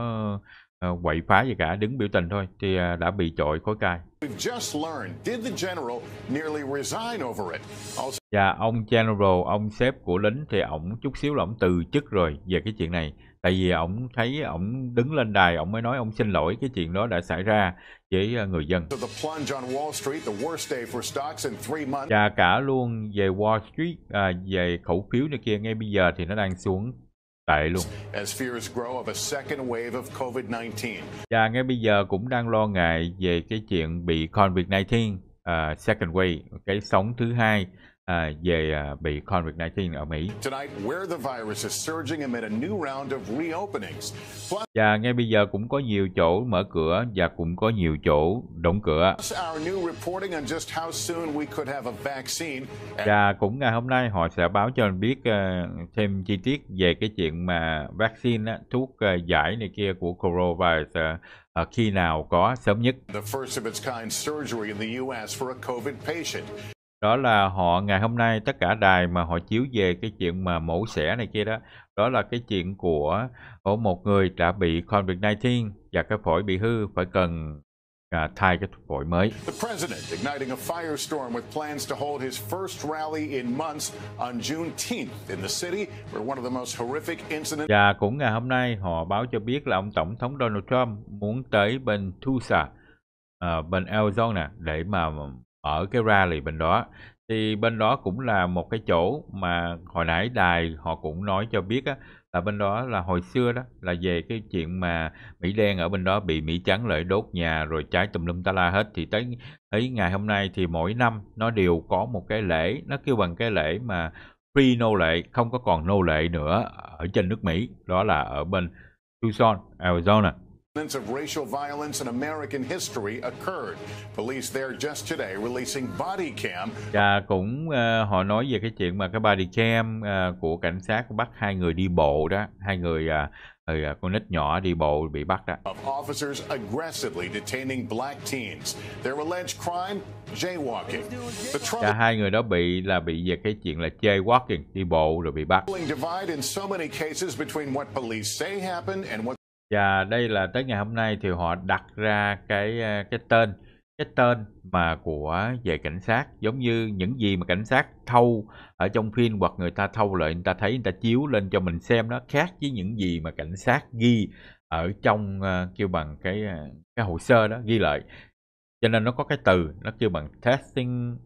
Ờ, quậy phá gì cả, đứng biểu tình thôi thì à, đã bị trội khối cai. Và dạ, ông General, ông sếp của lính thì ổng chút xíu là ổng từ chức rồi về cái chuyện này. Tại vì ổng thấy ổng đứng lên đài, ổng mới nói ổng xin lỗi cái chuyện đó đã xảy ra với à, người dân. Và dạ, cả luôn về Wall Street, à, về khẩu phiếu này kia ngay bây giờ thì nó đang xuống tệ luôn. Và ngay bây giờ cũng đang lo ngại về cái chuyện bị COVID-19 uh, à, second wave, cái sóng thứ hai à, về à, bị COVID-19 ở Mỹ. Và ngay bây giờ cũng có nhiều chỗ mở cửa và cũng có nhiều chỗ đóng cửa. Và cũng ngày hôm nay họ sẽ báo cho anh biết uh, thêm chi tiết về cái chuyện mà vaccine, uh, thuốc uh, giải này kia của coronavirus uh, à, ở khi nào có sớm nhất đó là họ ngày hôm nay tất cả đài mà họ chiếu về cái chuyện mà mổ xẻ này kia đó đó là cái chuyện của của một người đã bị COVID-19 và cái phổi bị hư phải cần À, thay cái phổi mới. The president igniting a firestorm with plans to hold his first rally in months on Juneteenth in the city where one of the most horrific incidents. Và cũng ngày hôm nay họ báo cho biết là ông tổng thống Donald Trump muốn tới bên Tulsa, à, bên Arizona để mà ở cái rally bên đó thì bên đó cũng là một cái chỗ mà hồi nãy đài họ cũng nói cho biết á, là bên đó là hồi xưa đó là về cái chuyện mà Mỹ đen ở bên đó bị Mỹ trắng lợi đốt nhà rồi trái tùm lum ta la hết thì tới ấy ngày hôm nay thì mỗi năm nó đều có một cái lễ nó kêu bằng cái lễ mà free nô lệ không có còn nô lệ nữa ở trên nước Mỹ đó là ở bên Tucson Arizona of racial violence in American history occurred. Police there just today releasing body cam. À, cũng uh, họ nói về cái chuyện mà cái body cam uh, của cảnh sát bắt hai người đi bộ đó, hai người uh, ờ, thì con nít nhỏ đi bộ bị bắt đó. Of officers aggressively detaining black teens. Their alleged crime jaywalking. Cả dạ, hai người đó bị là bị về cái chuyện là jaywalking đi bộ rồi bị bắt. Divide in so many cases between what police say happened and what và đây là tới ngày hôm nay thì họ đặt ra cái ờ, cái tên cái tên mà của về cảnh sát giống như những gì mà cảnh sát thâu ở trong phim hoặc người ta thâu lại người ta thấy người ta chiếu lên cho mình xem nó khác với những gì mà cảnh sát ghi ở trong uh, kêu bằng cái ờ, cái hồ sơ đó ghi lại cho nên nó có cái từ nó kêu bằng testing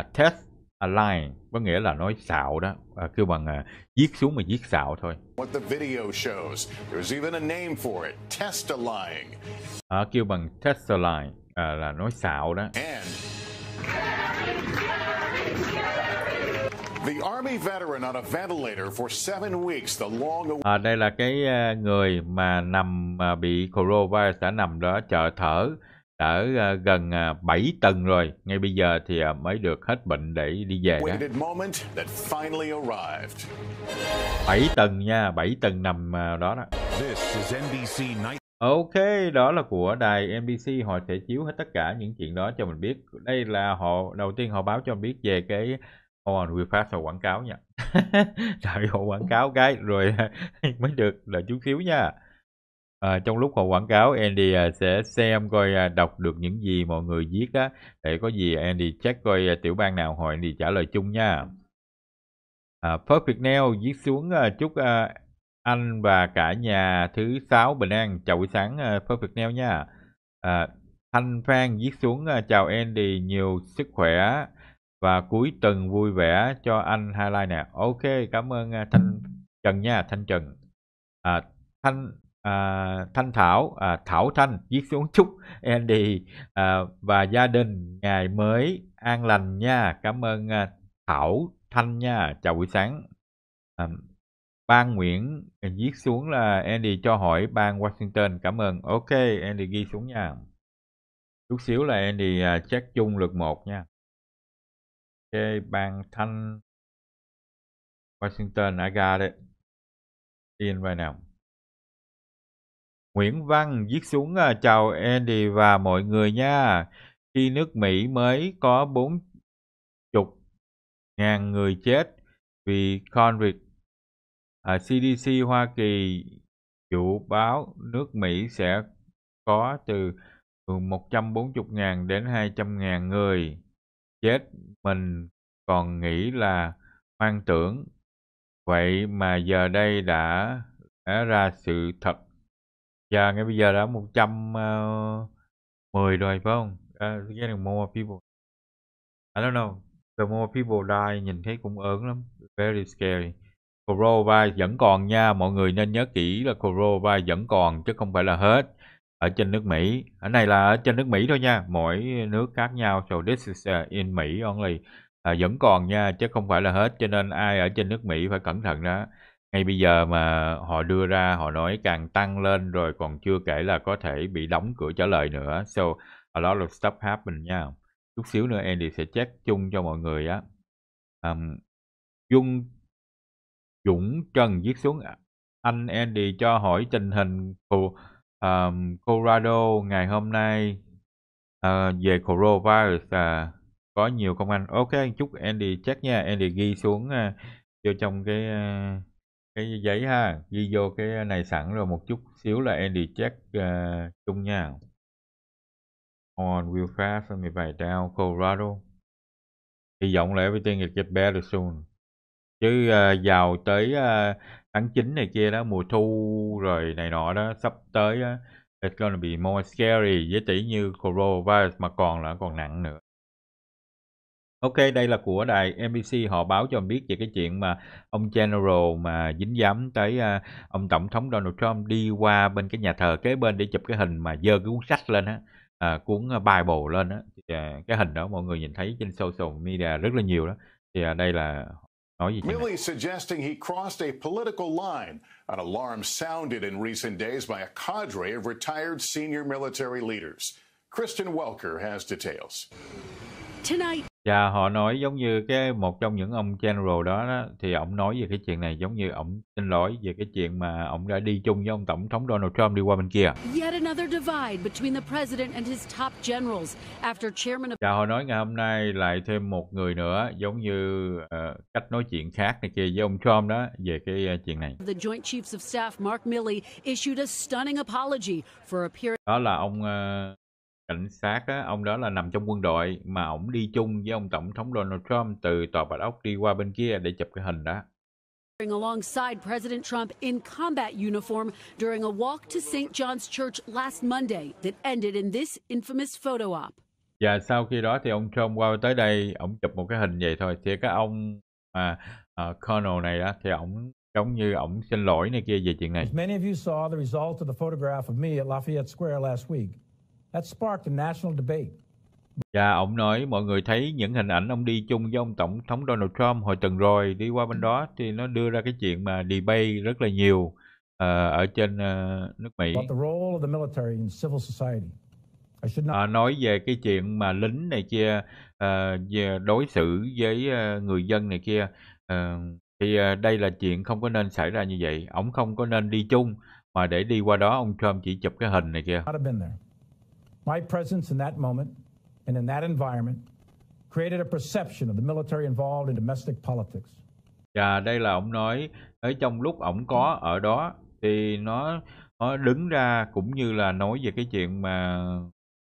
uh, test align có nghĩa là nói xạo đó à, kêu bằng à, viết xuống mà giết xạo thôi What the video shows, even a name for it, test align. À, kêu bằng test align à, là nói xạo đó. And The Army veteran on a ventilator for seven weeks, the long... À, đây là cái à, người mà nằm mà bị coronavirus đã nằm đó chờ thở ở ờ, gần 7 ờ, tuần rồi, ngay bây giờ thì ờ, mới được hết bệnh để đi về đó. 7 tuần nha, 7 tuần nằm đó đó. Ok, đó là của đài NBC, họ sẽ chiếu hết tất cả những chuyện đó cho mình biết. Đây là họ đầu tiên họ báo cho mình biết về cái Hold on, phát pass quảng cáo nha. Đợi họ quảng cáo cái rồi mới được là chút xíu nha à, trong lúc họ quảng cáo Andy à, sẽ xem coi à, đọc được những gì mọi người viết á để có gì Andy check coi à, tiểu bang nào hỏi Andy trả lời chung nha à, Perfect Nail viết xuống à, chúc à, anh và cả nhà thứ sáu bình an chào buổi sáng à, Perfect Nail nha à, Thanh Phan viết xuống à, chào Andy nhiều sức khỏe và cuối tuần vui vẻ cho anh highlight nè ok cảm ơn à, Thanh Trần nha Thanh Trần à, Thanh à, Thanh Thảo à, Thảo Thanh viết xuống chúc Andy à, và gia đình ngày mới an lành nha cảm ơn à, Thảo Thanh nha chào buổi sáng à, Ban Nguyễn viết xuống là Andy cho hỏi bang Washington cảm ơn ok Andy ghi xuống nha chút xíu là Andy à, check chung lượt một nha ok bang Thanh Washington Aga đấy in right now Nguyễn Văn viết xuống à, chào Andy và mọi người nha. Khi nước Mỹ mới có 40 ngàn người chết vì COVID, à, CDC Hoa Kỳ dự báo nước Mỹ sẽ có từ 140.000 đến 200.000 người chết mình còn nghĩ là hoang tưởng vậy mà giờ đây đã, đã ra sự thật giờ ngay bây giờ đã 110 ờ, rồi phải không uh, getting more people I don't know the more people die nhìn thấy cũng ớn lắm very scary coronavirus vẫn còn nha mọi người nên nhớ kỹ là coronavirus vẫn còn chứ không phải là hết ở trên nước Mỹ ở này là ở trên nước Mỹ thôi nha mỗi nước khác nhau so this is uh, in Mỹ only à, vẫn còn nha chứ không phải là hết cho nên ai ở trên nước Mỹ phải cẩn thận đó ngay bây giờ mà họ đưa ra họ nói càng tăng lên rồi còn chưa kể là có thể bị đóng cửa trả lời nữa so a lot of stuff happen nha chút xíu nữa Andy sẽ check chung cho mọi người á um, Dung Dũng Trần viết xuống à, anh Andy cho hỏi tình hình của um, Colorado ngày hôm nay uh, về coronavirus uh, có nhiều không anh ok chút Andy check nha Andy ghi xuống uh, vô trong cái uh, cái giấy ha ghi vô cái này sẵn rồi một chút xíu là Andy check uh, chung nha on will fast xong mình down Colorado hy vọng là everything will get better soon chứ uh, vào tới uh, tháng 9 này kia đó mùa thu rồi này nọ đó sắp tới đó, it's gonna be more scary với tỷ như coronavirus mà còn là còn nặng nữa Ok, đây là của đài NBC họ báo cho mình biết về cái chuyện mà ông General mà dính dám tới uh, ông tổng thống Donald Trump đi qua bên cái nhà thờ kế bên để chụp cái hình mà dơ cái cuốn sách lên á, à, cuốn à, Bible lên á, thì, à, cái hình đó mọi người nhìn thấy trên social media rất là nhiều đó. Thì à, đây là nói gì Merely suggesting he crossed a political line. An alarm sounded in recent days by a cadre of retired senior military leaders. Kristen Welker has details. Tonight và dạ, họ nói giống như cái một trong những ông general đó đó, thì ông nói về cái chuyện này giống như ông xin lỗi về cái chuyện mà ông đã đi chung với ông tổng thống Donald Trump đi qua bên kia. Yet another divide between the president and his top generals after chairman of... Dạ họ nói ngày hôm nay lại thêm một người nữa giống như uh, cách nói chuyện khác này kia với ông Trump đó về cái uh, chuyện này. The Joint Chiefs of Staff Mark Milley issued a stunning apology for appearing... Đó là ông uh, cảnh sát á, ông đó là nằm trong quân đội mà ổng đi chung với ông tổng thống Donald Trump từ tòa Bạch Ốc đi qua bên kia để chụp cái hình đó. Alongside President Trump in combat uniform during a walk to St. John's Church last Monday that ended in this infamous photo op. Và sau khi đó thì ông Trump qua tới đây, ông chụp một cái hình vậy thôi. Thì cái ông à, à, Colonel này đó thì ông giống như ông xin lỗi này kia về chuyện này. As many of you saw the result of the photograph of me at Lafayette Square last week. That sparked a national debate. Dạ, ông nói mọi người thấy những hình ảnh ông đi chung với ông Tổng thống Donald Trump hồi tuần rồi đi qua bên đó thì nó đưa ra cái chuyện mà debate rất là nhiều uh, ở trên uh, nước Mỹ. À, nói về cái chuyện mà lính này kia uh, đối xử với uh, người dân này kia uh, thì uh, đây là chuyện không có nên xảy ra như vậy. Ông không có nên đi chung mà để đi qua đó ông Trump chỉ chụp cái hình này kia. My presence in that moment and in that environment created a perception of the military involved in domestic politics. Và đây là ông nói ở trong lúc ông có ở đó thì nó nó đứng ra cũng như là nói về cái chuyện mà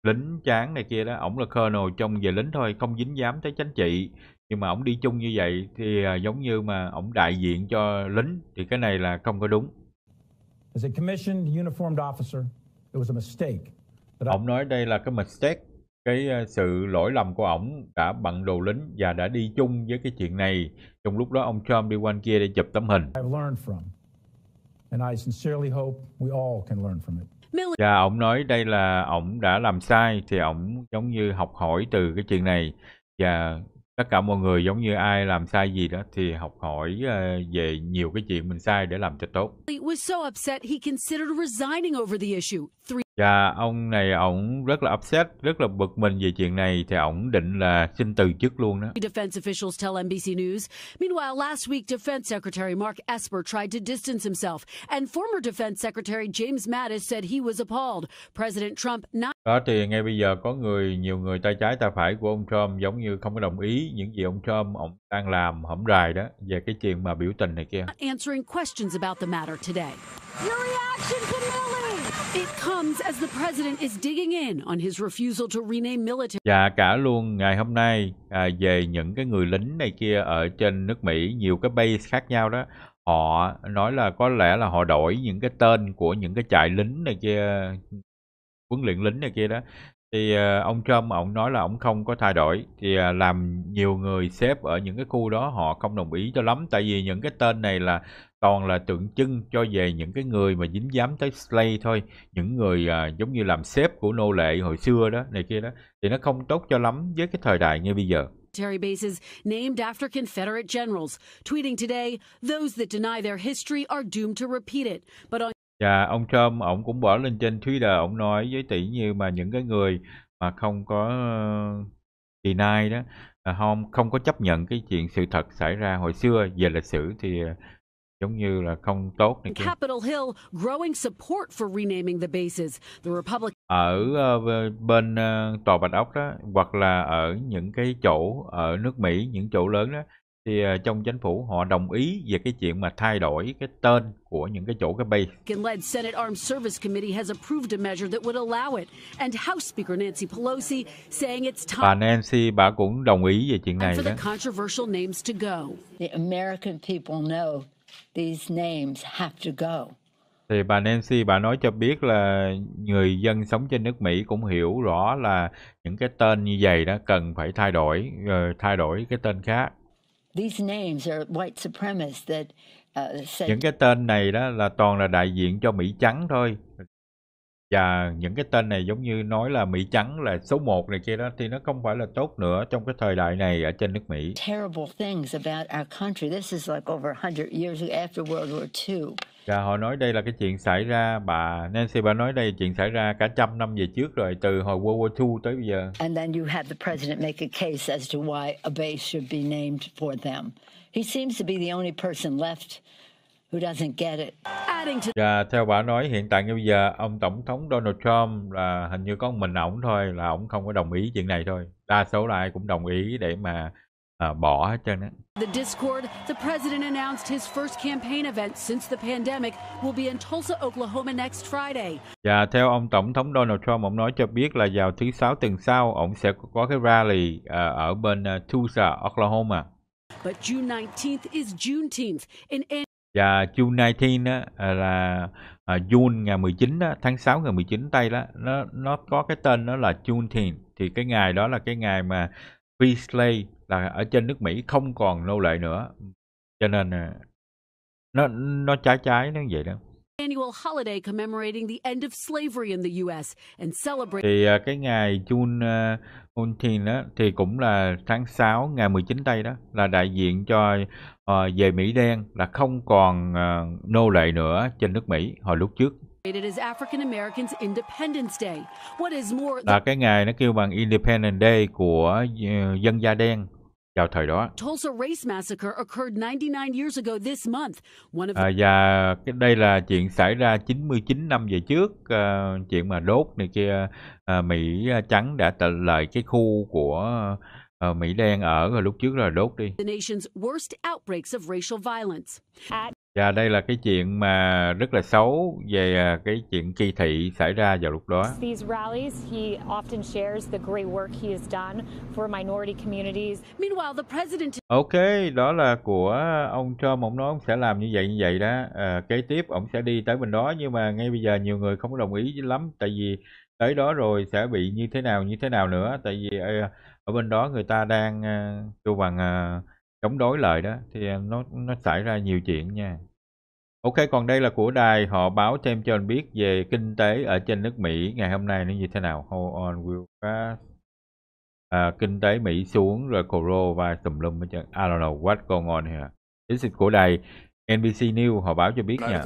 lính chán này kia đó ổng là colonel trong về lính thôi không dính dám tới chính trị nhưng mà ổng đi chung như vậy thì à, giống như mà ổng đại diện cho lính thì cái này là không có đúng As a commissioned uniformed officer, it was a mistake Right. Ông nói đây là cái mistake, cái ờ, sự lỗi lầm của ông đã bận đồ lính và đã đi chung với cái chuyện này. Trong lúc đó ông Trump đi quanh kia để chụp tấm hình. Và ông nói đây là ông đã làm sai thì ông giống như học hỏi từ cái chuyện này và tất cả mọi người giống như ai làm sai gì đó thì học hỏi ờ, về nhiều cái chuyện mình sai để làm cho tốt và dạ, ông này ổng rất là upset, rất là bực mình về chuyện này thì ổng định là xin từ chức luôn đó. Defense officials tell NBC News. Meanwhile, last week Defense Secretary Mark Esper tried to distance himself and former Defense Secretary James Mattis said he was appalled. President Trump not Đó thì ngay bây giờ có người nhiều người tay trái tay phải của ông Trump giống như không có đồng ý những gì ông Trump ông đang làm hổng rài đó về cái chuyện mà biểu tình này kia. Answering questions about the matter today. Your reaction to Miller. It comes as the president is digging in on his refusal to rename military. Và dạ, cả luôn ngày hôm nay à, về những cái người lính này kia ở trên nước Mỹ nhiều cái base khác nhau đó họ nói là có lẽ là họ đổi những cái tên của những cái trại lính này kia huấn luyện lính này kia đó thì uh, ông Trump ông nói là ông không có thay đổi thì uh, làm nhiều người xếp ở những cái khu đó họ không đồng ý cho lắm tại vì những cái tên này là toàn là tượng trưng cho về những cái người mà dính dám tới Slay thôi những người uh, giống như làm xếp của nô lệ hồi xưa đó này kia đó thì nó không tốt cho lắm với cái thời đại như bây giờ military bases named after Confederate generals, tweeting today, those that deny their history are doomed to repeat it. But on và dạ, ông Trump ông cũng bỏ lên trên Twitter ông nói với tỷ như mà những cái người mà không có ờ, deny đó không không có chấp nhận cái chuyện sự thật xảy ra hồi xưa về lịch sử thì ờ, giống như là không tốt này Capitol Hill growing support for renaming the bases. The Republican ở uh, bên uh, tòa Bạch Ốc đó hoặc là ở những cái chỗ ở nước Mỹ những chỗ lớn đó thì ờ, trong chính phủ họ đồng ý về cái chuyện mà thay đổi cái tên của những cái chỗ cái bay. led Senate Armed Service Committee has approved a measure that would allow it, and House Speaker Nancy Pelosi saying it's time. Bà Nancy bà cũng đồng ý về chuyện này đó. controversial names to go. The American people know these names have to go. Thì bà Nancy bà nói cho biết là người dân sống trên nước Mỹ cũng hiểu rõ là những cái tên như vậy đó cần phải thay đổi, ờ, thay đổi cái tên khác. Uh, những cái tên này đó là toàn là đại diện cho mỹ trắng thôi và những cái tên này giống như nói là Mỹ trắng là số 1 này kia đó thì nó không phải là tốt nữa trong cái thời đại này ở trên nước Mỹ. Terrible things about our country. This is like over 100 years after World War II. Và họ nói đây là cái chuyện xảy ra bà Nancy bà nói đây chuyện xảy ra cả trăm năm về trước rồi từ hồi World War II tới bây giờ. And then you have the president make a case as to why a base should be named for them. He seems to be the only person left và dạ, theo bà nói hiện tại như bây giờ ông tổng thống Donald Trump là hình như có mình ổng thôi là ổng không có đồng ý chuyện này thôi. Đa số là ai cũng đồng ý để mà à, bỏ hết trơn á. The Discord, the president announced his first campaign event since the pandemic will be in Tulsa, Oklahoma next Friday. Và dạ, theo ông tổng thống Donald Trump, ông nói cho biết là vào thứ sáu tuần sau, ông sẽ có cái rally uh, ở bên uh, Tulsa, Oklahoma. But June 19th is Juneteenth, an và June 19 đó, là à, June ngày 19 đó, tháng 6 ngày 19 tây đó nó nó có cái tên đó là Juneteenth thì cái ngày đó là cái ngày mà free slave là ở trên nước Mỹ không còn nô lệ nữa cho nên à, nó nó trái trái nó vậy đó annual holiday commemorating the end of slavery in the u and celebrate. Thì à, cái ngày June à, Juneteenth uh, đó thì cũng là tháng 6 ngày 19 tây đó là đại diện cho uh, về Mỹ đen là không còn uh, nô lệ nữa trên nước Mỹ hồi lúc trước. Là cái ngày nó kêu bằng Independence Day của uh, dân da đen vào thời đó. À, và cái đây là chuyện xảy ra 99 năm về trước, uh, chuyện mà đốt này kia uh, Mỹ trắng đã tận lợi cái khu của uh, Ờ, Mỹ đen ở rồi lúc trước rồi đốt đi. Và dạ, đây là cái chuyện mà rất là xấu về à, cái chuyện kỳ thị xảy ra vào lúc đó. Ok, đó là của ông Trump, ông nói ông sẽ làm như vậy như vậy đó. À, kế tiếp ông sẽ đi tới bên đó nhưng mà ngay bây giờ nhiều người không có đồng ý lắm tại vì tới đó rồi sẽ bị như thế nào như thế nào nữa tại vì uh, ở bên đó người ta đang ờ, kêu bằng ờ, chống đối lại đó thì ờ, nó nó xảy ra nhiều chuyện nha ok còn đây là của đài họ báo thêm cho anh biết về kinh tế ở trên nước mỹ ngày hôm nay nó như thế nào hold on will pass à, kinh tế mỹ xuống rồi coro và tùm lum hết trơn I don't know what's going on here this is của đài NBC News họ báo cho biết nha.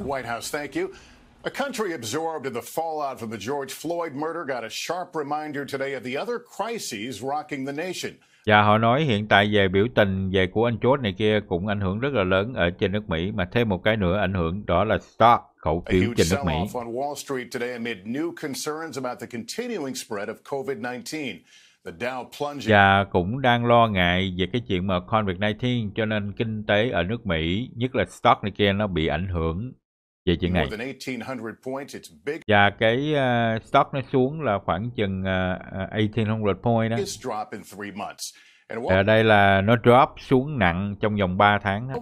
A country absorbed in the fallout from the George Floyd murder got a sharp reminder today of the other crises rocking the nation. Và dạ, họ nói hiện tại về biểu tình về của anh chốt này kia cũng ảnh hưởng rất là lớn ở trên nước Mỹ mà thêm một cái nữa ảnh hưởng đó là stock cổ phiếu trên nước Mỹ. on Wall Street today amid new concerns about the continuing spread of COVID-19. Và dạ, cũng đang lo ngại về cái chuyện mà COVID-19 cho nên kinh tế ở nước Mỹ, nhất là stock này kia nó bị ảnh hưởng về chuyện này. Và cái uh, stock nó xuống là khoảng chừng ờ, ờ, uh, 1800 point đó. Ở đây là nó drop xuống nặng trong vòng 3 tháng. Đó.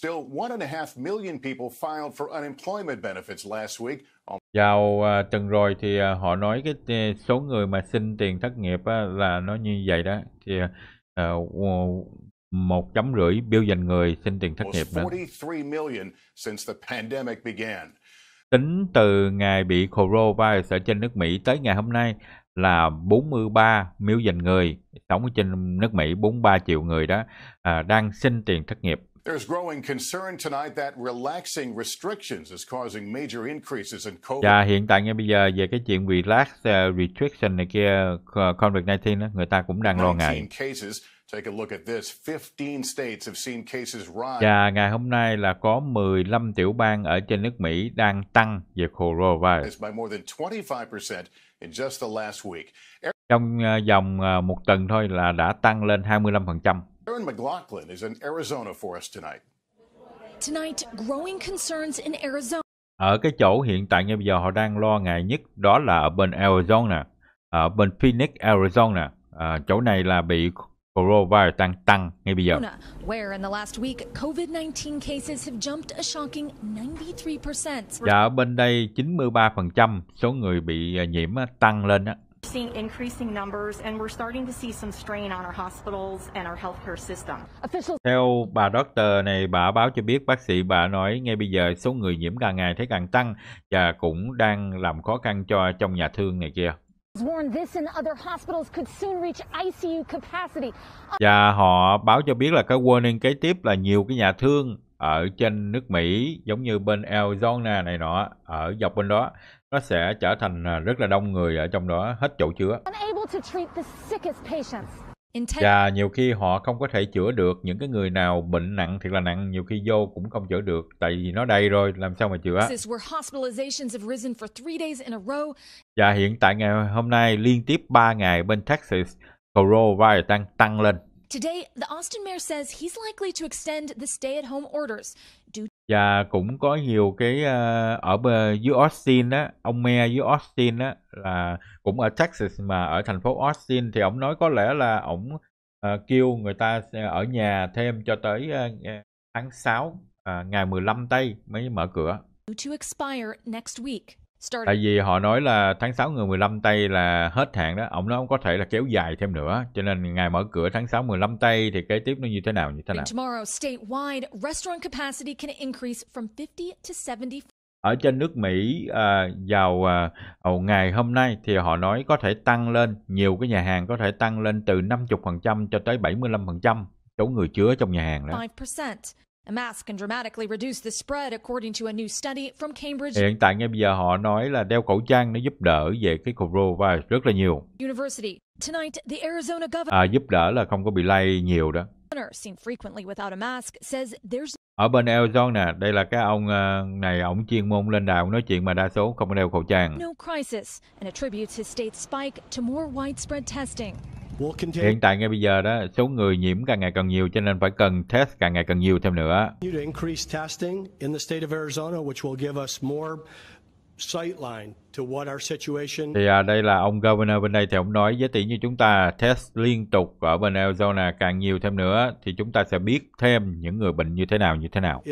Still, 1.5 million people filed for unemployment benefits last week. Vào uh, tuần rồi thì uh, họ nói cái uh, số người mà xin tiền thất nghiệp á, là nó như vậy đó. Thì uh, một chấm rưỡi biêu dành người xin tiền thất nghiệp nữa. Tính từ ngày bị coronavirus ở trên nước Mỹ tới ngày hôm nay là 43 miêu dành người sống trên nước Mỹ 43 triệu người đó à, đang xin tiền thất nghiệp. There's growing concern tonight that relaxing restrictions is causing major increases in COVID. Dạ, hiện tại ngay bây giờ về cái chuyện relax uh, restriction này kia, ờ, COVID-19 đó, người ta cũng đang lo ngại. Và ngày hôm nay là có 15 tiểu bang ở trên nước Mỹ đang tăng về coronavirus. Trong vòng một tuần thôi là đã tăng lên 25%. Aaron McLaughlin is in Arizona for us tonight. Tonight, growing concerns in Arizona. Ở cái chỗ hiện tại ngay bây giờ họ đang lo ngại nhất đó là ở bên Arizona, ở bên Phoenix, Arizona. À, chỗ này là bị coronavirus đang tăng ngay bây giờ. Dạ, bên đây 93% số người bị à, nhiễm à, tăng lên á. seeing increasing numbers and we're starting to see some strain on our hospitals and our healthcare system. Theo bà doctor này, bà báo cho biết bác sĩ bà nói ngay bây giờ số người nhiễm càng ngày thấy càng tăng và cũng đang làm khó khăn cho trong nhà thương này kia. Và dạ, họ báo cho biết là cái warning kế tiếp là nhiều cái nhà thương ở trên nước Mỹ giống như bên Arizona này nọ ở dọc bên đó nó sẽ trở thành à, rất là đông người ở trong đó hết chỗ chứa và nhiều khi họ không có thể chữa được những cái người nào bệnh nặng thiệt là nặng nhiều khi vô cũng không chữa được tại vì nó đầy rồi làm sao mà chữa và hiện tại ngày hôm nay liên tiếp 3 ngày bên Texas coronavirus tăng tăng lên Today, the Austin mayor says he's likely to extend the stay-at-home orders due và cũng có nhiều cái uh, ở dưới Austin á, ông mayor dưới Austin á là cũng ở Texas mà ở thành phố Austin thì ông nói có lẽ là ông uh, ờ, kêu người ta ở nhà thêm cho tới uh, tháng 6 uh, à, ngày 15 tây mới mở cửa. Tại vì họ nói là tháng 6 ngày 15 tây là hết hạn đó, ông nói ông có thể là kéo dài thêm nữa, cho nên ngày mở cửa tháng 6 15 tây thì kế tiếp nó như thế nào như thế nào ở trên nước Mỹ à, vào à, ngày hôm nay thì họ nói có thể tăng lên nhiều cái nhà hàng có thể tăng lên từ 50% cho tới 75% chỗ người chứa trong nhà hàng đó. Hiện tại ngay bây giờ họ nói là đeo khẩu trang nó giúp đỡ về cái coronavirus rất là nhiều. À, giúp đỡ là không có bị lây nhiều đó ở bên Elson nè đây là cái ông ờ, này ổng chuyên môn lên đài nói chuyện mà đa số không đeo khẩu trang Hiện tại ngay bây giờ đó, số người nhiễm càng ngày càng nhiều cho nên phải cần test càng ngày càng nhiều thêm nữa. Thì à, đây là ông governor bên đây thì ông nói với tỷ như chúng ta test liên tục ở bên Arizona càng nhiều thêm nữa thì chúng ta sẽ biết thêm những người bệnh như thế nào như thế nào.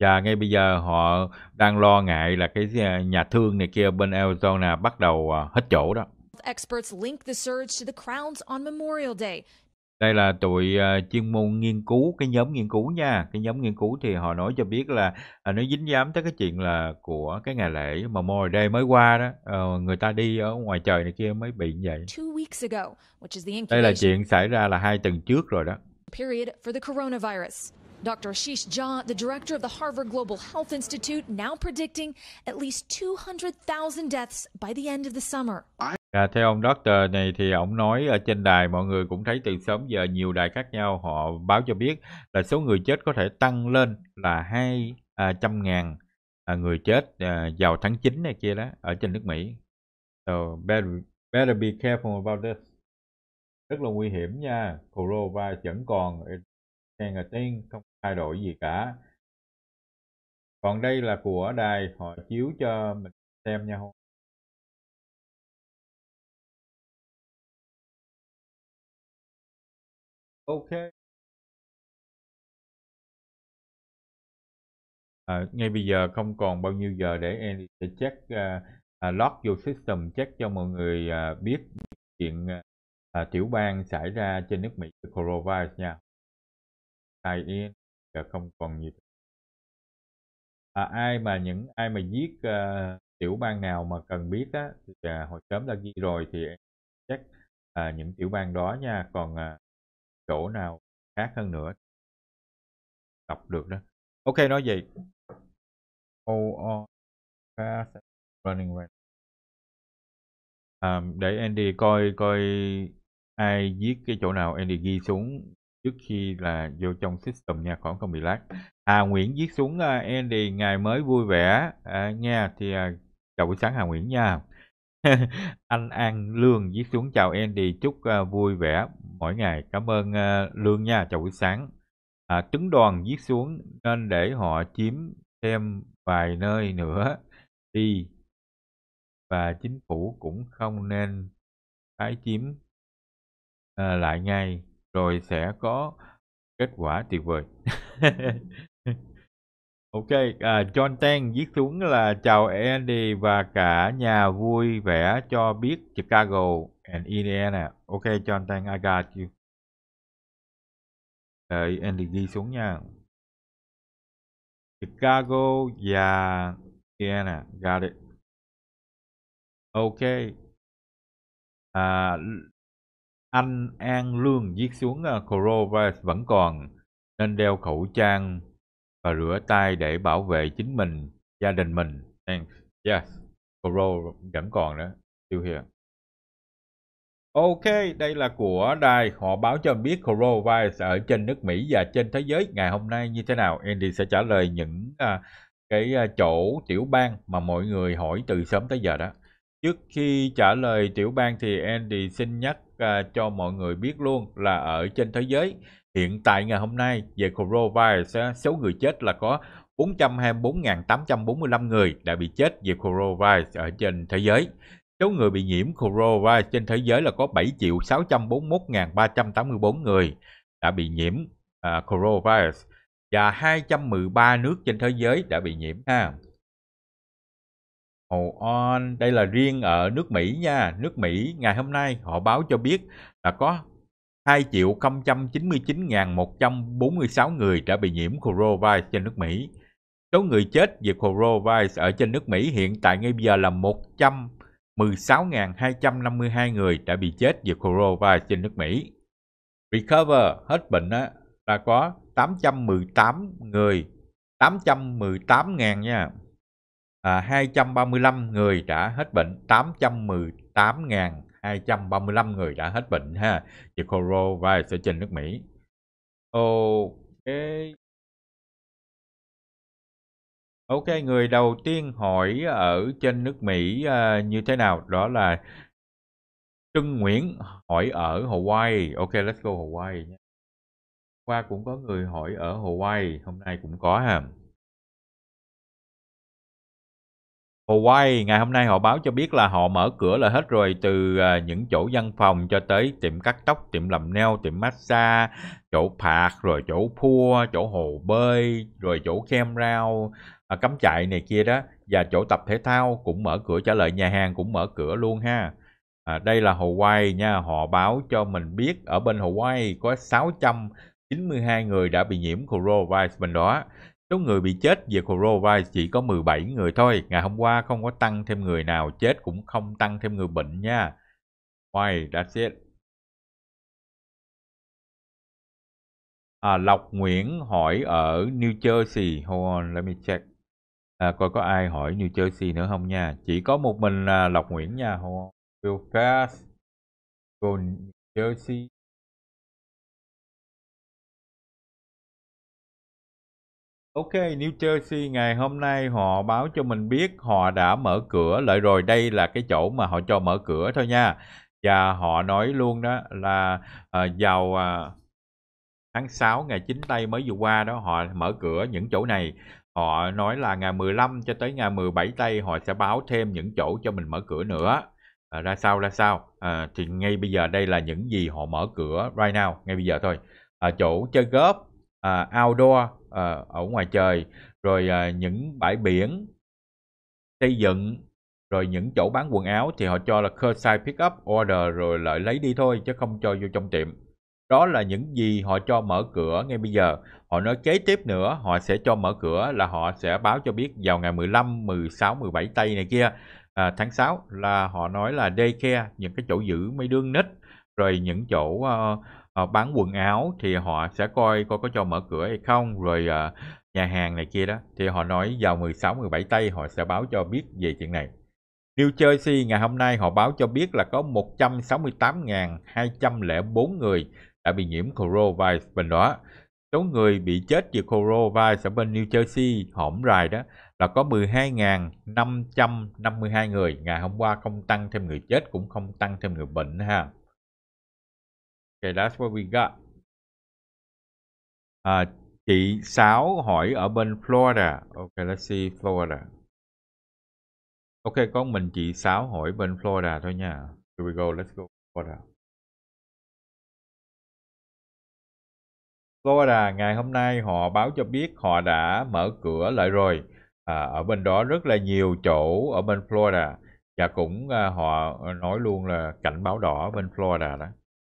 Và ngay bây giờ họ đang lo ngại là cái à, nhà thương này kia bên Arizona bắt đầu à, hết chỗ đó. Experts link the surge to the crowds on Memorial Day. Đây là tụi uh, chuyên môn nghiên cứu cái nhóm nghiên cứu nha, cái nhóm nghiên cứu thì họ nói cho biết là, à, nó dính dáng tới cái chuyện là của cái ngày lễ mà Memorial đây mới qua đó, ờ, người ta đi ở ngoài trời này kia mới bị như vậy. Two weeks ago, which is the Đây là chuyện xảy ra là hai tuần trước rồi đó. period for the coronavirus. Dr. Ashish Jha, the director of the Harvard Global Health Institute, now predicting at least 200,000 deaths by the end of the summer. À, theo ông Doctor này thì ông nói ở trên đài mọi người cũng thấy từ sớm giờ nhiều đài khác nhau họ báo cho biết là số người chết có thể tăng lên là 200 à, ngàn à, người chết à, vào tháng 9 này kia đó ở trên nước Mỹ. So better, better be careful about this. Rất là nguy hiểm nha. Coronavirus vẫn còn đang ở tiên không thay đổi gì cả. Còn đây là của đài họ chiếu cho mình xem nha ok à, ngay bây giờ không còn bao nhiêu giờ để em sẽ check uh, uh, log vô system check cho mọi người uh, biết chuyện uh, tiểu bang xảy ra trên nước Mỹ coronavirus nha tài in giờ không còn nhiều à, ai mà những ai mà viết uh, tiểu bang nào mà cần biết á thì uh, hồi sớm đã ghi rồi thì em check uh, những tiểu bang đó nha còn uh, chỗ nào khác hơn nữa đọc được đó ok nói gì O running right à, để Andy coi coi ai viết cái chỗ nào Andy ghi xuống trước khi là vô trong system nha khoảng không bị lag Hà Nguyễn viết xuống uh, Andy ngày mới vui vẻ à, nha thì uh, chào buổi sáng Hà Nguyễn nha anh An Lương viết xuống chào Andy chúc uh, vui vẻ mỗi ngày cảm ơn uh, Lương nha chào buổi sáng à, trứng đoàn viết xuống nên để họ chiếm thêm vài nơi nữa đi và chính phủ cũng không nên tái chiếm à, lại ngay rồi sẽ có kết quả tuyệt vời Ok, à, John Tang viết xuống là chào Andy và cả nhà vui vẻ cho biết Chicago and Indiana. Ok, John Tang, I got you. Đợi Andy ghi xuống nha. Chicago và Indiana, got it. Ok. À, anh An Lương viết xuống uh, à, coronavirus vẫn còn nên đeo khẩu trang và rửa tay để bảo vệ chính mình, gia đình mình. Thanks. Yes. Coro vẫn còn nữa Still here. Ok, đây là của đài. Họ báo cho mình biết coronavirus ở trên nước Mỹ và trên thế giới ngày hôm nay như thế nào. Andy sẽ trả lời những à, cái à, chỗ tiểu bang mà mọi người hỏi từ sớm tới giờ đó. Trước khi trả lời tiểu bang thì Andy xin nhắc à, cho mọi người biết luôn là ở trên thế giới Hiện tại ngày hôm nay về coronavirus, số người chết là có 424.845 người đã bị chết vì coronavirus ở trên thế giới. Số người bị nhiễm coronavirus trên thế giới là có 7 641.384 người đã bị nhiễm uh, coronavirus và 213 nước trên thế giới đã bị nhiễm ha. Hold on, đây là riêng ở nước Mỹ nha. Nước Mỹ ngày hôm nay họ báo cho biết là có 2.099.146 người đã bị nhiễm coronavirus trên nước Mỹ. Số người chết vì coronavirus ở trên nước Mỹ hiện tại ngay bây giờ là 116.252 người đã bị chết vì coronavirus trên nước Mỹ. Recover hết bệnh á, là có 818 người, 818 ngàn nha. À, 235 người đã hết bệnh, 818 ngàn 235 người đã hết bệnh ha vì coronavirus ở trên nước Mỹ. Ok. Ok, người đầu tiên hỏi ở trên nước Mỹ uh, như thế nào? Đó là Trưng Nguyễn hỏi ở Hawaii. Ok, let's go Hawaii nha. Qua cũng có người hỏi ở Hawaii, hôm nay cũng có ha. Hawaii ngày hôm nay họ báo cho biết là họ mở cửa là hết rồi từ à, những chỗ văn phòng cho tới tiệm cắt tóc, tiệm làm nail, tiệm massage, chỗ phạt rồi chỗ pua, chỗ hồ bơi rồi chỗ kem rau à, cắm chạy này kia đó và chỗ tập thể thao cũng mở cửa trả lời nhà hàng cũng mở cửa luôn ha. À, đây là Hawaii nha, họ báo cho mình biết ở bên Hawaii có 692 người đã bị nhiễm coronavirus bên đó Số người bị chết về coronavirus chỉ có 17 người thôi. Ngày hôm qua không có tăng thêm người nào chết cũng không tăng thêm người bệnh nha. Why, that's it. À, Lộc Nguyễn hỏi ở New Jersey. Hold on, let me check. À, coi có ai hỏi New Jersey nữa không nha. Chỉ có một mình là Lộc Nguyễn nha. Hold on. Real fast. Go New Jersey. Ok, New Jersey ngày hôm nay họ báo cho mình biết họ đã mở cửa lại rồi. Đây là cái chỗ mà họ cho mở cửa thôi nha. Và họ nói luôn đó là uh, vào uh, tháng 6 ngày 9 tây mới vừa qua đó họ mở cửa những chỗ này. Họ nói là ngày 15 cho tới ngày 17 tây họ sẽ báo thêm những chỗ cho mình mở cửa nữa. Uh, ra sao ra sao? Uh, thì ngay bây giờ đây là những gì họ mở cửa right now, ngay bây giờ thôi. uh, chỗ chơi góp uh, outdoor uh, ở ngoài trời rồi uh, những bãi biển xây dựng rồi những chỗ bán quần áo thì họ cho là curbside pick up order rồi lại lấy đi thôi chứ không cho vô trong tiệm đó là những gì họ cho mở cửa ngay bây giờ họ nói kế tiếp nữa họ sẽ cho mở cửa là họ sẽ báo cho biết vào ngày 15, 16, 17 tây này kia à, tháng 6 là họ nói là daycare những cái chỗ giữ mấy đương nít rồi những chỗ uh, Ờ, bán quần áo thì họ sẽ coi coi có cho mở cửa hay không rồi ờ, nhà hàng này kia đó thì họ nói vào 16 17 tây họ sẽ báo cho biết về chuyện này. New Jersey ngày hôm nay họ báo cho biết là có 168.204 người đã bị nhiễm coronavirus bên đó. Số người bị chết vì coronavirus ở bên New Jersey hổm rài đó là có 12.552 người. Ngày hôm qua không tăng thêm người chết cũng không tăng thêm người bệnh ha. Okay, that's what we got. À, chị Sáu hỏi ở bên Florida. Okay, let's see Florida. Okay, có mình chị Sáu hỏi bên Florida thôi nha. Here we go, let's go Florida. Florida ngày hôm nay họ báo cho biết họ đã mở cửa lại rồi. À, ở bên đó rất là nhiều chỗ ở bên Florida và cũng à, họ à, nói luôn là cảnh báo đỏ bên Florida đó.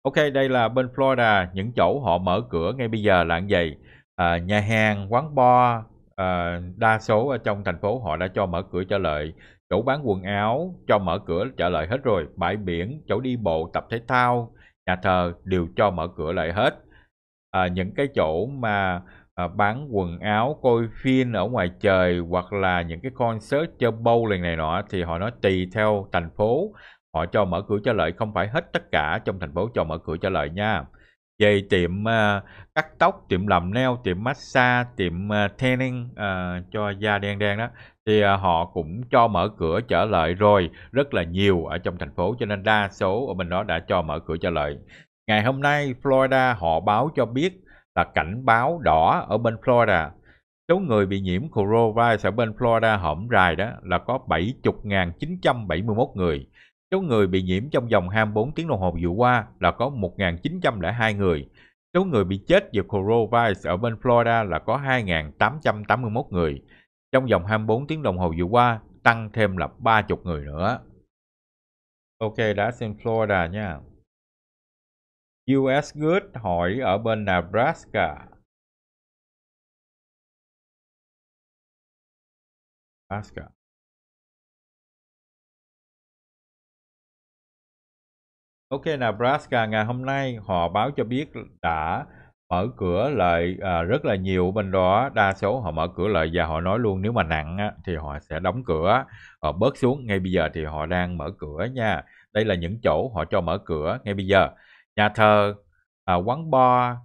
Ok, đây là bên Florida, những chỗ họ mở cửa ngay bây giờ là như vậy. À, nhà hàng, quán bar, à, đa số ở trong thành phố họ đã cho mở cửa trở lại. Chỗ bán quần áo cho mở cửa trở lại hết rồi. Bãi biển, chỗ đi bộ, tập thể thao, nhà thờ đều cho mở cửa lại hết. À, những cái chỗ mà à, bán quần áo, coi phim ở ngoài trời hoặc là những cái concert chơi bowling này nọ thì họ nói tùy theo thành phố họ cho mở cửa trở lại không phải hết tất cả trong thành phố cho mở cửa trở lại nha về tiệm uh, cắt tóc tiệm làm nail tiệm massage tiệm uh, tanning uh, cho da đen đen đó thì uh, họ cũng cho mở cửa trở lại rồi rất là nhiều ở trong thành phố cho nên đa số ở bên đó đã cho mở cửa trở lại ngày hôm nay Florida họ báo cho biết là cảnh báo đỏ ở bên Florida số người bị nhiễm coronavirus ở bên Florida hổm rài đó là có 70.971 người Số người bị nhiễm trong vòng 24 tiếng đồng hồ vừa qua là có 1.902 người. Số người bị chết vì coronavirus ở bên Florida là có 2.881 người. Trong vòng 24 tiếng đồng hồ vừa qua, tăng thêm là 30 người nữa. Ok, đã xem Florida nha. US Good hỏi ở bên Nebraska. Nebraska. Ok Nebraska ngày hôm nay họ báo cho biết đã mở cửa lại à, rất là nhiều bên đó đa số họ mở cửa lại và họ nói luôn nếu mà nặng á, thì họ sẽ đóng cửa họ bớt xuống ngay bây giờ thì họ đang mở cửa nha đây là những chỗ họ cho mở cửa ngay bây giờ nhà thờ à, quán bar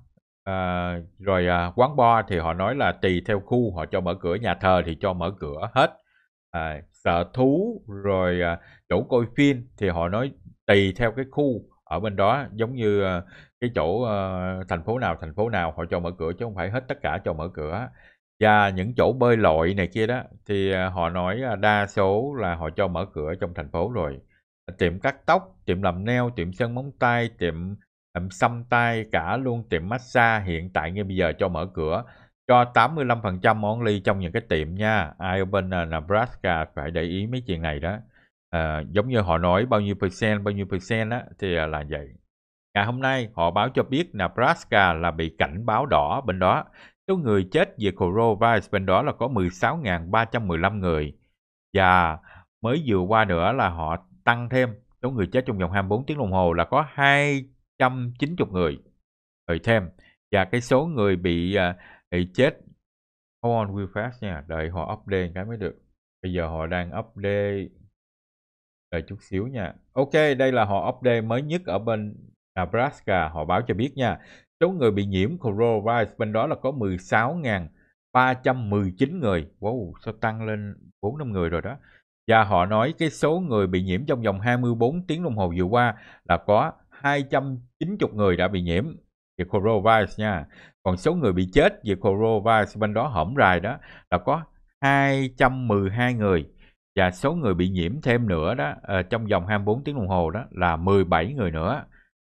à, rồi à, quán bar thì họ nói là tùy theo khu họ cho mở cửa nhà thờ thì cho mở cửa hết à, sở thú rồi à, chỗ coi phim thì họ nói tùy theo cái khu ở bên đó giống như ờ, cái chỗ ờ, thành phố nào thành phố nào họ cho mở cửa chứ không phải hết tất cả cho mở cửa và những chỗ bơi lội này kia đó thì ờ, họ nói đa số là họ cho mở cửa trong thành phố rồi tiệm cắt tóc tiệm làm neo tiệm sơn móng tay tiệm xăm tay cả luôn tiệm massage hiện tại ngay bây giờ cho mở cửa cho 85% món ly trong những cái tiệm nha ai ở bên Nebraska phải để ý mấy chuyện này đó à, giống như họ nói bao nhiêu percent bao nhiêu percent á, thì à, là vậy ngày hôm nay họ báo cho biết Nebraska là bị cảnh báo đỏ bên đó số người chết vì coronavirus bên đó là có 16.315 người và mới vừa qua nữa là họ tăng thêm số người chết trong vòng 24 tiếng đồng hồ là có 290 người rồi thêm và cái số người bị, à, bị chết hold on real fast nha đợi họ update cái mới được bây giờ họ đang update đợi chút xíu nha ok đây là họ update mới nhất ở bên Nebraska họ báo cho biết nha số người bị nhiễm coronavirus bên đó là có 16.319 người wow sao tăng lên 4 năm người rồi đó và họ nói cái số người bị nhiễm trong vòng 24 tiếng đồng hồ vừa qua là có 290 người đã bị nhiễm về coronavirus nha. Còn số người bị chết về coronavirus bên đó hổng rài đó là có 212 người và số người bị nhiễm thêm nữa đó ờ, trong vòng 24 tiếng đồng hồ đó là 17 người nữa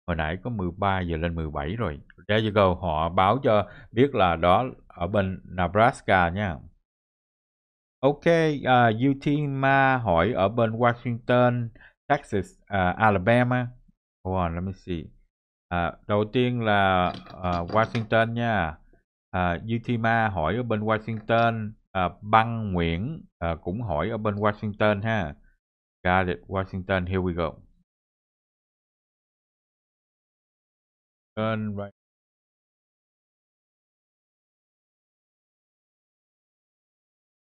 hồi nãy có 13 giờ lên 17 rồi there you go họ báo cho biết là đó ở bên Nebraska nha Ok, uh, ờ, Utima hỏi ở bên Washington, Texas, uh, Alabama. Hold on, let me see. Uh, đầu tiên là uh, Washington nha. Uh, Utima hỏi ở bên Washington, à, băng nguyễn à, cũng hỏi ở bên washington ha got it washington here we go Turn right.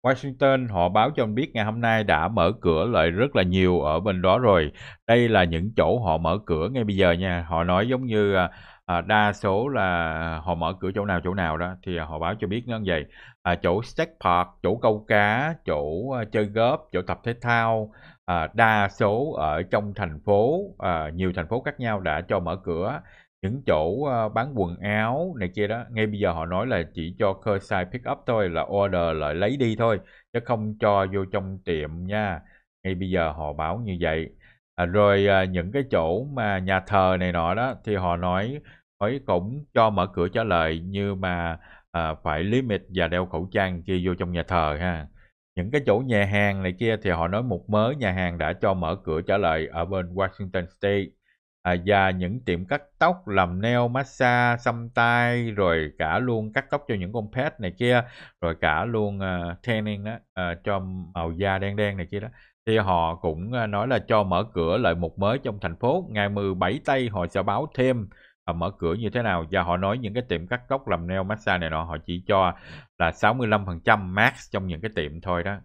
Washington họ báo cho anh biết ngày hôm nay đã mở cửa lại rất là nhiều ở bên đó rồi. Đây là những chỗ họ mở cửa ngay bây giờ nha. Họ nói giống như à, à, đa số là họ mở cửa chỗ nào chỗ nào đó thì họ báo cho biết nó như vậy à, chỗ snack park chỗ câu cá chỗ ờ, chơi golf chỗ tập thể thao à, đa số ở trong thành phố à, nhiều thành phố khác nhau đã cho mở cửa những chỗ bán quần áo này kia đó ngay bây giờ họ nói là chỉ cho curbside pick up thôi là order lại lấy đi thôi chứ không cho vô trong tiệm nha ngay bây giờ họ báo như vậy à, rồi à, những cái chỗ mà nhà thờ này nọ đó thì họ nói ấy cũng cho mở cửa trả lời như mà à, phải limit và đeo khẩu trang kia vô trong nhà thờ ha những cái chỗ nhà hàng này kia thì họ nói một mớ nhà hàng đã cho mở cửa trả lời ở bên Washington State à, và những tiệm cắt tóc làm nail massage xăm tay rồi cả luôn cắt tóc cho những con pet này kia rồi cả luôn uh, tanning đó uh, à, cho màu da đen đen này kia đó thì họ cũng ờ, nói là cho mở cửa lại một mới trong thành phố. Ngày 17 Tây họ sẽ báo thêm à, mở cửa như thế nào và họ nói những cái tiệm cắt tóc làm nail massage này nọ họ chỉ cho là 65% max trong những cái tiệm thôi đó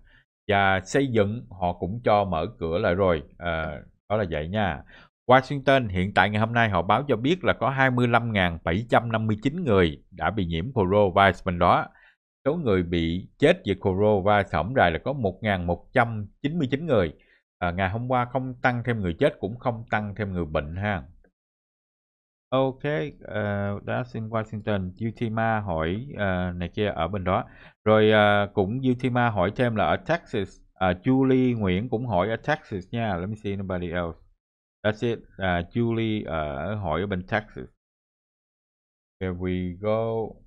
và xây dựng họ cũng cho mở cửa lại rồi à, đó là vậy nha Washington hiện tại ngày hôm nay họ báo cho biết là có 25.759 người đã bị nhiễm coronavirus bên đó số người bị chết vì corona tổng đài là có 1.199 người. À, ngày hôm qua không tăng thêm người chết cũng không tăng thêm người bệnh ha. Ok, uh, đã xin Washington, Utima hỏi uh, này kia ở bên đó. Rồi uh, cũng Utima hỏi thêm là ở Texas, uh, Julie Nguyễn cũng hỏi ở Texas nha. Let me see anybody else. That's it. Uh, Julie uh, hỏi ở bên Texas. here we go.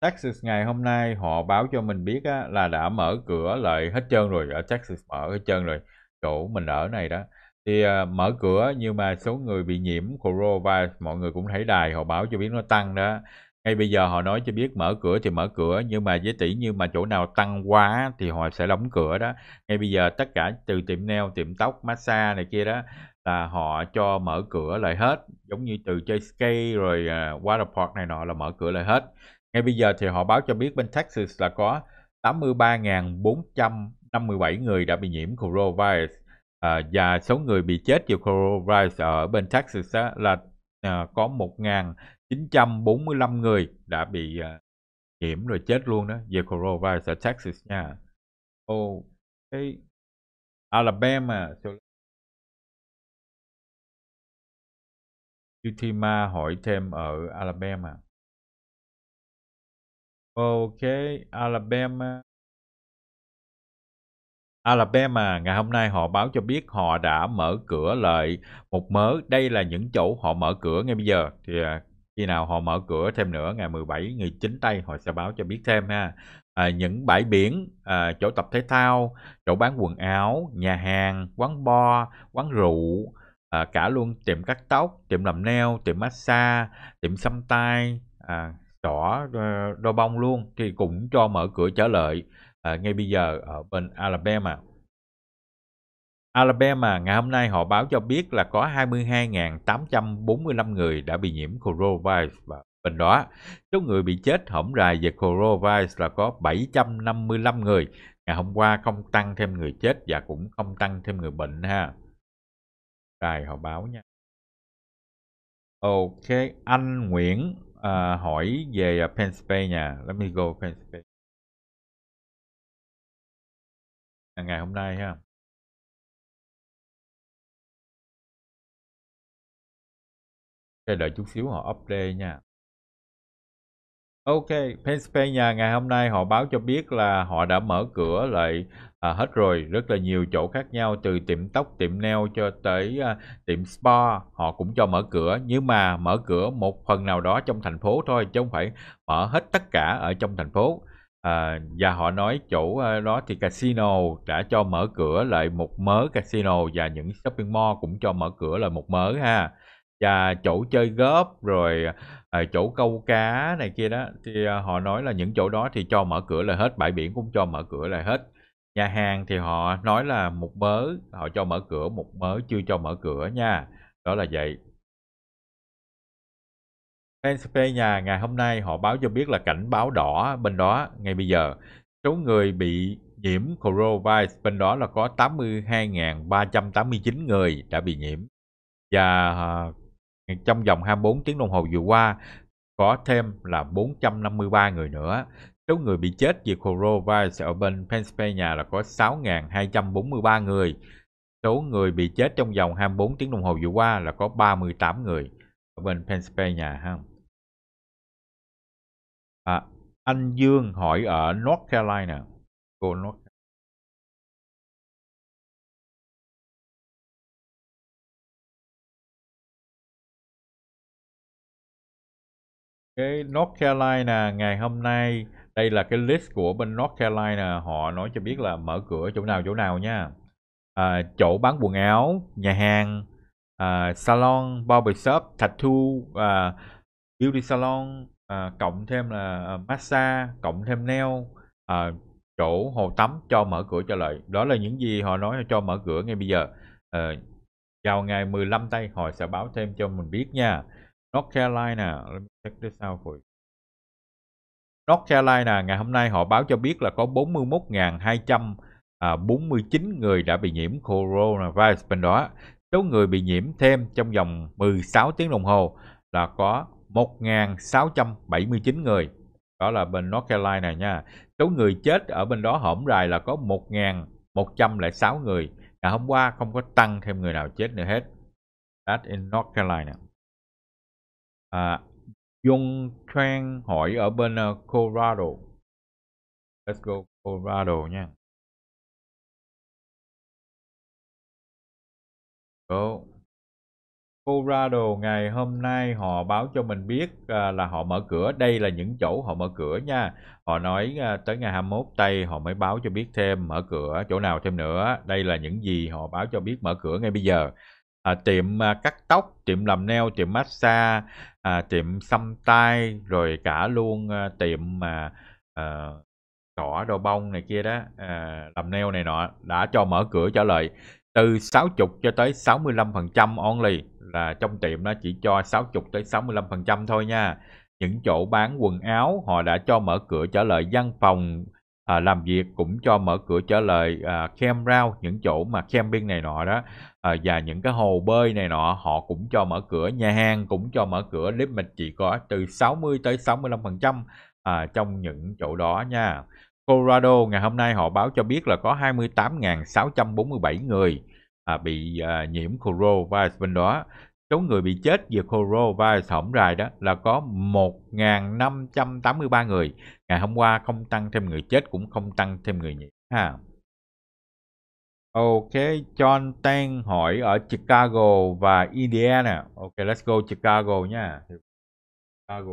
Texas ngày hôm nay họ báo cho mình biết á, là đã mở cửa lại hết trơn rồi ở Texas mở hết trơn rồi chỗ mình ở này đó thì uh, mở cửa nhưng mà số người bị nhiễm coronavirus mọi người cũng thấy đài họ báo cho biết nó tăng đó ngay bây giờ họ nói cho biết mở cửa thì mở cửa nhưng mà với tỷ như mà chỗ nào tăng quá thì họ sẽ đóng cửa đó ngay bây giờ tất cả từ tiệm nail tiệm tóc massage này kia đó là họ cho mở cửa lại hết giống như từ chơi skate rồi uh, à, water park này nọ là mở cửa lại hết ngay bây giờ thì họ báo cho biết bên Texas là có 83.457 người đã bị nhiễm coronavirus à, và số người bị chết do coronavirus ở bên Texas á, là à, có 1.945 người đã bị à, nhiễm rồi chết luôn đó về coronavirus ở Texas nha. Ô oh, cái Alabama Utima hỏi thêm ở Alabama. Ok, Alabama. Alabama ngày hôm nay họ báo cho biết họ đã mở cửa lại một mớ. Đây là những chỗ họ mở cửa ngay bây giờ. Thì à, khi nào họ mở cửa thêm nữa ngày 17, ngày 9 tây họ sẽ báo cho biết thêm ha. À, những bãi biển, à, chỗ tập thể thao, chỗ bán quần áo, nhà hàng, quán bar, quán rượu, à, cả luôn tiệm cắt tóc, tiệm làm nail, tiệm massage, tiệm xăm tay, à, đỏ ờ, đo bông luôn thì cũng cho mở cửa trở lại à, ngay bây giờ ở bên Alabama. Alabama ngày hôm nay họ báo cho biết là có 22.845 người đã bị nhiễm coronavirus và bên đó số người bị chết hổm rày về coronavirus là có 755 người. Ngày hôm qua không tăng thêm người chết và cũng không tăng thêm người bệnh ha. Rồi họ báo nha. Ok, anh Nguyễn uh, hỏi về uh, à, Pennsylvania. Let me go Pennsylvania. À, ngày hôm nay ha. Để đợi chút xíu họ update nha. Ok, Pennsylvania ngày hôm nay họ báo cho biết là họ đã mở cửa lại à, hết rồi, rất là nhiều chỗ khác nhau từ tiệm tóc, tiệm nail cho tới à, tiệm spa, họ cũng cho mở cửa nhưng mà mở cửa một phần nào đó trong thành phố thôi chứ không phải mở hết tất cả ở trong thành phố. À, và họ nói chỗ à, đó thì casino đã cho mở cửa lại một mớ casino và những shopping mall cũng cho mở cửa lại một mớ ha và chỗ chơi góp rồi à, chỗ câu cá này kia đó thì à, họ nói là những chỗ đó thì cho mở cửa là hết bãi biển cũng cho mở cửa là hết nhà hàng thì họ nói là một mớ họ cho mở cửa một mớ chưa cho mở cửa nha đó là vậy NCP nhà ngày hôm nay họ báo cho biết là cảnh báo đỏ bên đó ngay bây giờ số người bị nhiễm coronavirus bên đó là có 82.389 người đã bị nhiễm và à, trong vòng 24 tiếng đồng hồ vừa qua có thêm là 453 người nữa. Số người bị chết vì coronavirus ở bên Pennsylvania là có 6.243 người. Số người bị chết trong vòng 24 tiếng đồng hồ vừa qua là có 38 người ở bên Pennsylvania ha. À, anh Dương hỏi ở North Carolina. Cô North cái North Carolina ngày hôm nay đây là cái list của bên North Carolina họ nói cho biết là mở cửa chỗ nào chỗ nào nha à, chỗ bán quần áo nhà hàng à, salon barber shop tattoo à, beauty salon à, cộng thêm là à, massage cộng thêm nail à, chỗ hồ tắm cho mở cửa cho lại đó là những gì họ nói cho mở cửa ngay bây giờ à, vào ngày 15 tây họ sẽ báo thêm cho mình biết nha North Carolina Chắc đứa sao rồi? North Carolina ngày hôm nay họ báo cho biết là có 41.249 à, người đã bị nhiễm coronavirus bên đó. Số người bị nhiễm thêm trong vòng 16 tiếng đồng hồ là có 1.679 người. Đó là bên North Carolina nha. Số người chết ở bên đó hổm rài là có 1.106 người. Ngày hôm qua không có tăng thêm người nào chết nữa hết. That's in North Carolina. À, Dung Trang hỏi ở bên ờ, Colorado. Let's go Colorado nha. Colorado ngày hôm nay họ báo cho mình biết ờ, là họ mở cửa. Đây là những chỗ họ mở cửa nha. Họ nói ờ, tới ngày 21 tây họ mới báo cho biết thêm mở cửa chỗ nào thêm nữa. Đây là những gì họ báo cho biết mở cửa ngay bây giờ à, tiệm à, cắt tóc tiệm làm nail tiệm massage à, tiệm xăm tay rồi cả luôn à, tiệm mà à, cỏ đồ bông này kia đó à, làm nail này nọ đã cho mở cửa trở lại từ 60 cho tới 65% only là trong tiệm nó chỉ cho 60 tới 65% thôi nha. Những chỗ bán quần áo họ đã cho mở cửa trở lại văn phòng à, làm việc cũng cho mở cửa trở lại à, kem rau những chỗ mà kem camping này nọ đó à, và những cái hồ bơi này nọ họ cũng cho mở cửa nhà hàng cũng cho mở cửa limit chỉ có từ 60 tới 65 phần trăm à, trong những chỗ đó nha Colorado ngày hôm nay họ báo cho biết là có 28.647 người à, bị à, nhiễm coronavirus bên đó số người bị chết vì coronavirus hổm rài đó là có 1.583 người ngày hôm qua không tăng thêm người chết cũng không tăng thêm người nhiễm ha ok John Tang hỏi ở Chicago và Indiana ok let's go Chicago nha Chicago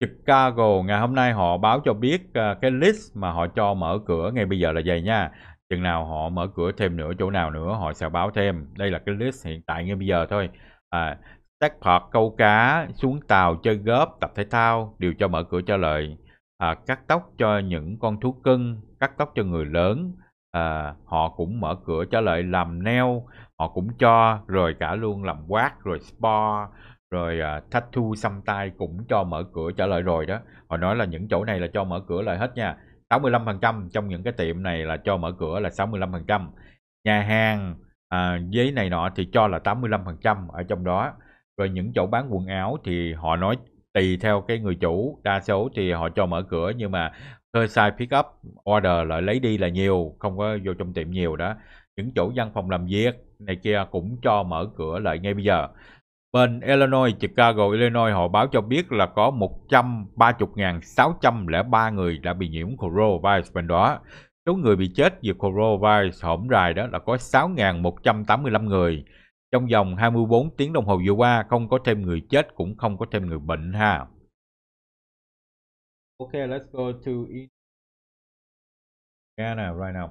Chicago ngày hôm nay họ báo cho biết ờ, cái list mà họ cho mở cửa ngay bây giờ là vậy nha. Chừng nào họ mở cửa thêm nữa chỗ nào nữa họ sẽ báo thêm. Đây là cái list hiện tại ngay bây giờ thôi. À, tác phọt câu cá xuống tàu chơi góp tập thể thao đều cho mở cửa cho lời à, cắt tóc cho những con thú cưng cắt tóc cho người lớn à, họ cũng mở cửa cho lợi làm neo họ cũng cho rồi cả luôn làm quát rồi spa rồi à, tattoo xăm tay cũng cho mở cửa trả lời rồi đó họ nói là những chỗ này là cho mở cửa lại hết nha 65% trong những cái tiệm này là cho mở cửa là 65% nhà hàng à, giấy này nọ thì cho là 85% ở trong đó rồi những chỗ bán quần áo thì họ nói tùy theo cái người chủ đa số thì họ cho mở cửa nhưng mà hơi sai pick up order lại lấy đi là nhiều không có vô trong tiệm nhiều đó những chỗ văn phòng làm việc này kia cũng cho mở cửa lại ngay bây giờ bên Illinois Chicago Illinois họ báo cho biết là có 130.603 người đã bị nhiễm coronavirus bên đó số người bị chết vì coronavirus hổm rài đó là có 6.185 người trong vòng 24 tiếng đồng hồ vừa qua không có thêm người chết cũng không có thêm người bệnh ha. ok let's go to e. Indiana right now.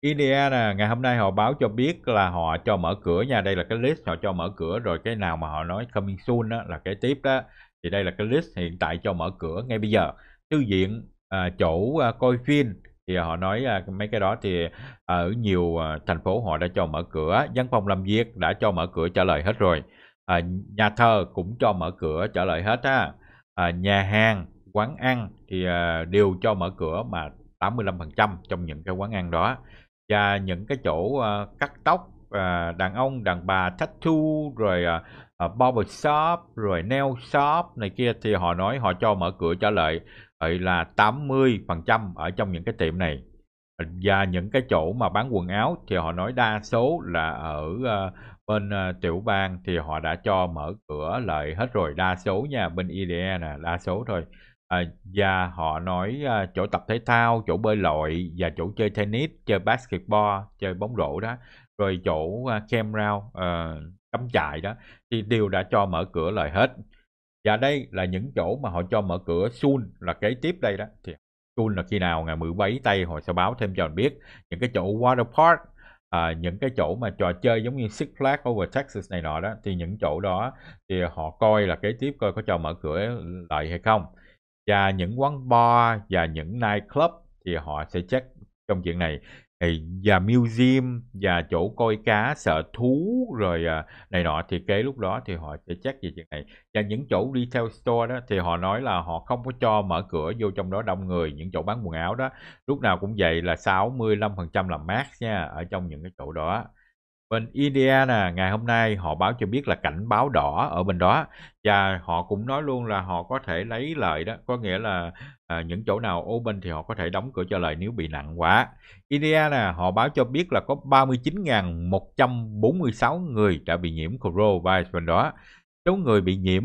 Indiana ngày hôm nay họ báo cho biết là họ cho mở cửa nha đây là cái list họ cho mở cửa rồi cái nào mà họ nói coming soon đó, là cái tiếp đó thì đây là cái list hiện tại cho mở cửa ngay bây giờ thư viện à, chỗ à, coi phim thì ờ, họ nói à, mấy cái đó thì ở nhiều ờ, thành phố họ đã cho mở cửa văn phòng làm việc đã cho mở cửa trả lời hết rồi à, nhà thờ cũng cho mở cửa trả lời hết á à, nhà hàng quán ăn thì đều cho mở cửa mà 85% trong những cái quán ăn đó và những cái chỗ cắt tóc đàn ông đàn bà tattoo rồi barber shop rồi nail shop này kia thì họ nói họ cho mở cửa trả lời gọi là 80% ở trong những cái tiệm này và những cái chỗ mà bán quần áo thì họ nói đa số là ở ờ, bên ờ, tiểu bang thì họ đã cho mở cửa lại hết rồi đa số nha bên IDE nè đa số thôi uh, và họ nói chỗ tập thể thao chỗ bơi lội và chỗ chơi tennis chơi basketball chơi bóng rổ đó rồi chỗ uh, cam round uh, cắm trại đó thì đều đã cho mở cửa lại hết và đây là những chỗ mà họ cho mở cửa Sun là kế tiếp đây đó. Thì Sun là khi nào ngày 17 tây họ sẽ báo thêm cho mình biết. Những cái chỗ water park, à, những cái chỗ mà trò chơi giống như Six Flags over Texas này nọ đó thì những chỗ đó thì họ coi là kế tiếp coi có cho mở cửa lại hay không. Và những quán bar và những night club thì họ sẽ check trong chuyện này và museum và chỗ coi cá sợ thú rồi à, này nọ thì cái lúc đó thì họ sẽ chắc về chuyện này và những chỗ retail store đó thì họ nói là họ không có cho mở cửa vô trong đó đông người những chỗ bán quần áo đó lúc nào cũng vậy là 65% là max nha ở trong những cái chỗ đó bên India nè ngày hôm nay họ báo cho biết là cảnh báo đỏ ở bên đó và họ cũng nói luôn là họ có thể lấy lợi đó có nghĩa là à, những chỗ nào open thì họ có thể đóng cửa trở lại nếu bị nặng quá. India nè họ báo cho biết là có 39.146 người đã bị nhiễm coronavirus bên đó. Số người bị nhiễm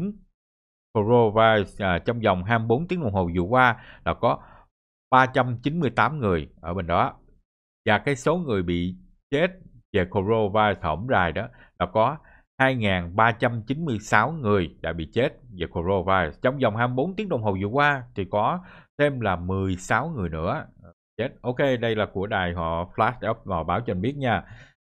coronavirus à, trong vòng 24 tiếng đồng hồ vừa qua là có 398 người ở bên đó. Và cái số người bị chết về coronavirus hổng rài đó là có 2.396 người đã bị chết về coronavirus. Trong vòng 24 tiếng đồng hồ vừa qua thì có thêm là 16 người nữa chết. Ok, đây là của đài họ flash up họ báo cho anh biết nha.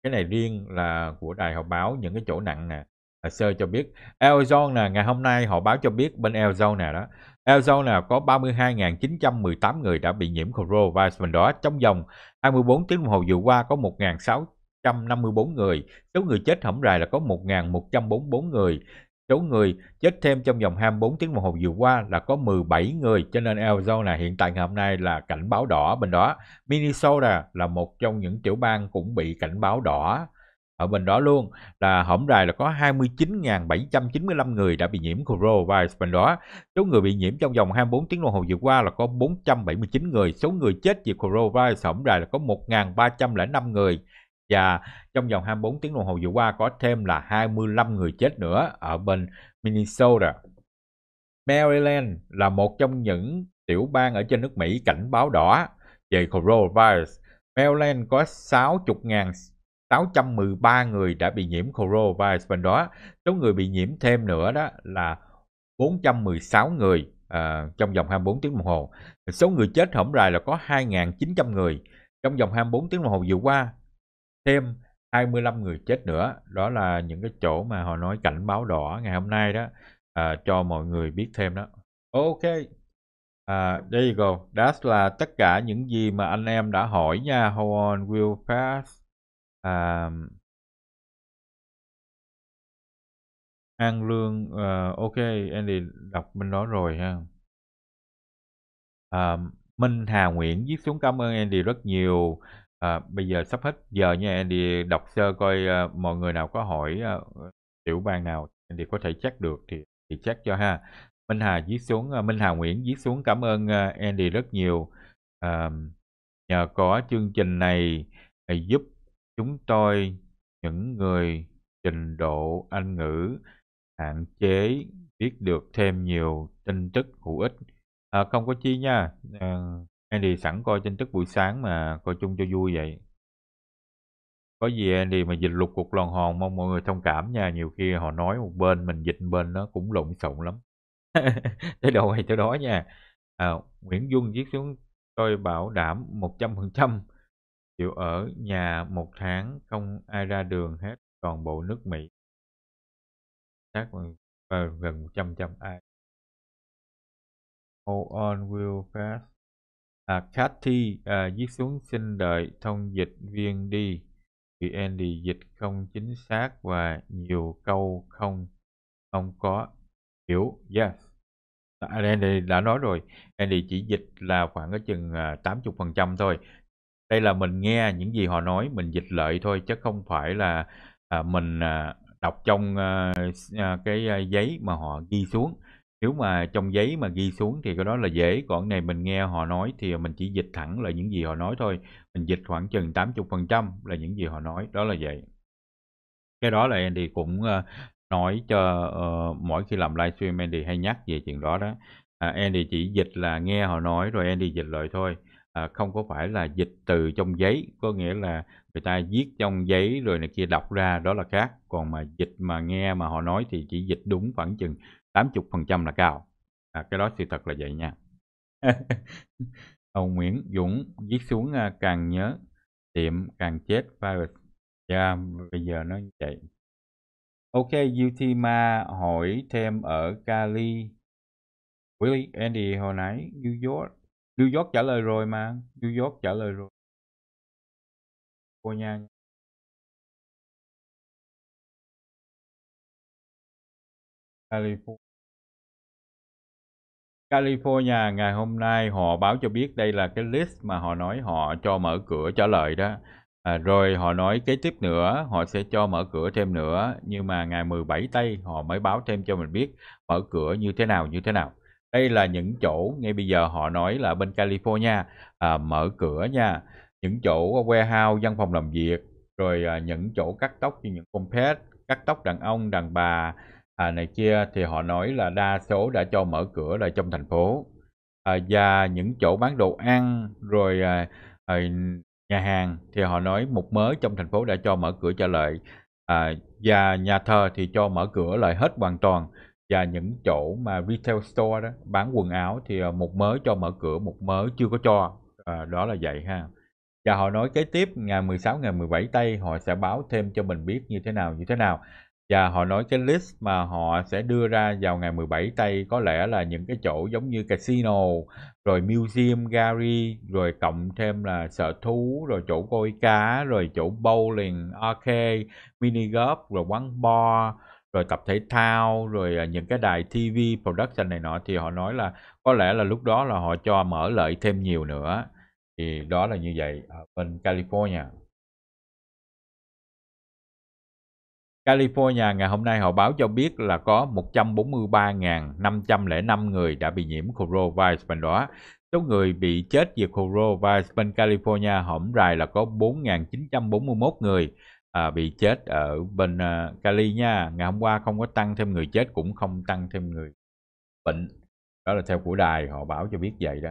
Cái này riêng là của đài họ báo những cái chỗ nặng nè. À, sơ cho biết Arizona nè, ngày hôm nay họ báo cho biết bên Arizona đó Arizona có 32.918 người đã bị nhiễm coronavirus và đó trong vòng 24 tiếng đồng hồ vừa qua có 1.600 154 người, số người chết hỏng rài là có 1.144 người, số người chết thêm trong vòng 24 tiếng đồng hồ vừa qua là có 17 người, cho nên Arizona hiện tại ngày hôm nay là cảnh báo đỏ bên đó. Minnesota là một trong những tiểu bang cũng bị cảnh báo đỏ ở bên đó luôn là hổm rày là có 29.795 người đã bị nhiễm coronavirus bên đó. Số người bị nhiễm trong vòng 24 tiếng đồng hồ vừa qua là có 479 người. Số người chết vì coronavirus hổm rày là có 1.305 người. Và trong vòng 24 tiếng đồng hồ vừa qua có thêm là 25 người chết nữa ở bên Minnesota. Maryland là một trong những tiểu bang ở trên nước Mỹ cảnh báo đỏ về coronavirus. Maryland có 60.000 613 người đã bị nhiễm coronavirus bên đó. Số người bị nhiễm thêm nữa đó là 416 người à, trong vòng 24 tiếng đồng hồ. Số người chết hổm rày là có 2.900 người. Trong vòng 24 tiếng đồng hồ vừa qua thêm 25 người chết nữa đó là những cái chỗ mà họ nói cảnh báo đỏ ngày hôm nay đó à, cho mọi người biết thêm đó ok à, there go that's là tất cả những gì mà anh em đã hỏi nha hold on will Fast, um, An Lương uh, ok Andy đọc bên đó rồi ha uh, Minh Hà Nguyễn viết xuống cảm ơn Andy rất nhiều À, bây giờ sắp hết giờ nha Andy đọc sơ coi à, mọi người nào có hỏi à, tiểu bang nào Andy có thể chắc được thì thì chắc cho ha. Minh Hà viết xuống à, Minh Hà Nguyễn viết xuống cảm ơn à, Andy rất nhiều. À, nhờ có chương trình này à, giúp chúng tôi những người trình độ Anh ngữ hạn chế biết được thêm nhiều tin tức hữu ích. À, không có chi nha. À, Andy sẵn coi tin tức buổi sáng mà coi chung cho vui vậy. Có gì Andy mà dịch lục cuộc lòn hòn mong mọi người thông cảm nha. Nhiều khi họ nói một bên mình dịch bên nó cũng lộn xộn lắm. tới đâu hay tới đó nha. À, Nguyễn Dung viết xuống tôi bảo đảm 100% chịu ở nhà một tháng không ai ra đường hết toàn bộ nước Mỹ. Chắc ờ, gần 100 trăm ai. Hold on will fast à, Cathy à, viết xuống xin đợi thông dịch viên đi vì Andy dịch không chính xác và nhiều câu không không có hiểu yes à, Andy đã nói rồi Andy chỉ dịch là khoảng ở chừng à, tám chục phần trăm thôi đây là mình nghe những gì họ nói mình dịch lợi thôi chứ không phải là à, mình à, đọc trong à, à cái à, giấy mà họ ghi xuống nếu mà trong giấy mà ghi xuống thì cái đó là dễ còn này mình nghe họ nói thì mình chỉ dịch thẳng là những gì họ nói thôi mình dịch khoảng chừng 80% là những gì họ nói đó là vậy cái đó là Andy cũng ờ, nói cho uh, mỗi khi làm livestream Andy hay nhắc về chuyện đó đó à, Andy chỉ dịch là nghe họ nói rồi Andy dịch lại thôi à, không có phải là dịch từ trong giấy có nghĩa là người ta viết trong giấy rồi này kia đọc ra đó là khác còn mà dịch mà nghe mà họ nói thì chỉ dịch đúng khoảng chừng 80% là cao à, cái đó sự thật là vậy nha ông Nguyễn Dũng viết xuống à, càng nhớ tiệm càng chết virus yeah, dạ, bây giờ nó như vậy ok Utima hỏi thêm ở Cali Willy Andy hồi nãy New York New York trả lời rồi mà New York trả lời rồi cô nha California California ngày hôm nay họ báo cho biết đây là cái list mà họ nói họ cho mở cửa trả lời đó. À, rồi họ nói kế tiếp nữa họ sẽ cho mở cửa thêm nữa nhưng mà ngày 17 tây họ mới báo thêm cho mình biết mở cửa như thế nào như thế nào. Đây là những chỗ ngay bây giờ họ nói là bên California à, mở cửa nha. Những chỗ warehouse văn phòng làm việc rồi à, những chỗ cắt tóc như những con pet, cắt tóc đàn ông, đàn bà à, này kia thì họ nói là đa số đã cho mở cửa lại trong thành phố à, và những chỗ bán đồ ăn rồi à, à, nhà hàng thì họ nói một mớ trong thành phố đã cho mở cửa trở lại à, và nhà thờ thì cho mở cửa lại hết hoàn toàn và những chỗ mà retail store đó bán quần áo thì à, một mớ cho mở cửa một mớ chưa có cho à, đó là vậy ha và họ nói kế tiếp ngày 16 ngày 17 tây họ sẽ báo thêm cho mình biết như thế nào như thế nào và họ nói cái list mà họ sẽ đưa ra vào ngày 17 tây có lẽ là những cái chỗ giống như casino rồi museum gallery rồi cộng thêm là sở thú rồi chỗ coi cá rồi chỗ bowling arcade mini golf rồi quán bar rồi tập thể thao rồi à, những cái đài TV production này nọ thì họ nói là có lẽ là lúc đó là họ cho mở lợi thêm nhiều nữa thì đó là như vậy ở bên California California ngày hôm nay họ báo cho biết là có 143.505 người đã bị nhiễm coronavirus bên đó. Số người bị chết vì coronavirus bên California hổng rài là có 4.941 người à, bị chết ở bên uh, Cali nha. Ngày hôm qua không có tăng thêm người chết cũng không tăng thêm người bệnh. Đó là theo của đài họ báo cho biết vậy đó.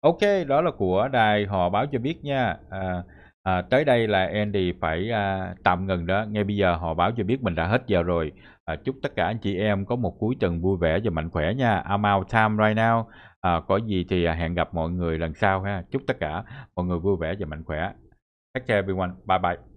Ok, đó là của đài họ báo cho biết nha. À, À, tới đây là Andy phải à, tạm ngừng đó. Ngay bây giờ họ báo cho biết mình đã hết giờ rồi. À, chúc tất cả anh chị em có một cuối tuần vui vẻ và mạnh khỏe nha. I'm out time right now. À, có gì thì à, hẹn gặp mọi người lần sau ha. Chúc tất cả mọi người vui vẻ và mạnh khỏe. Take care everyone. Bye bye.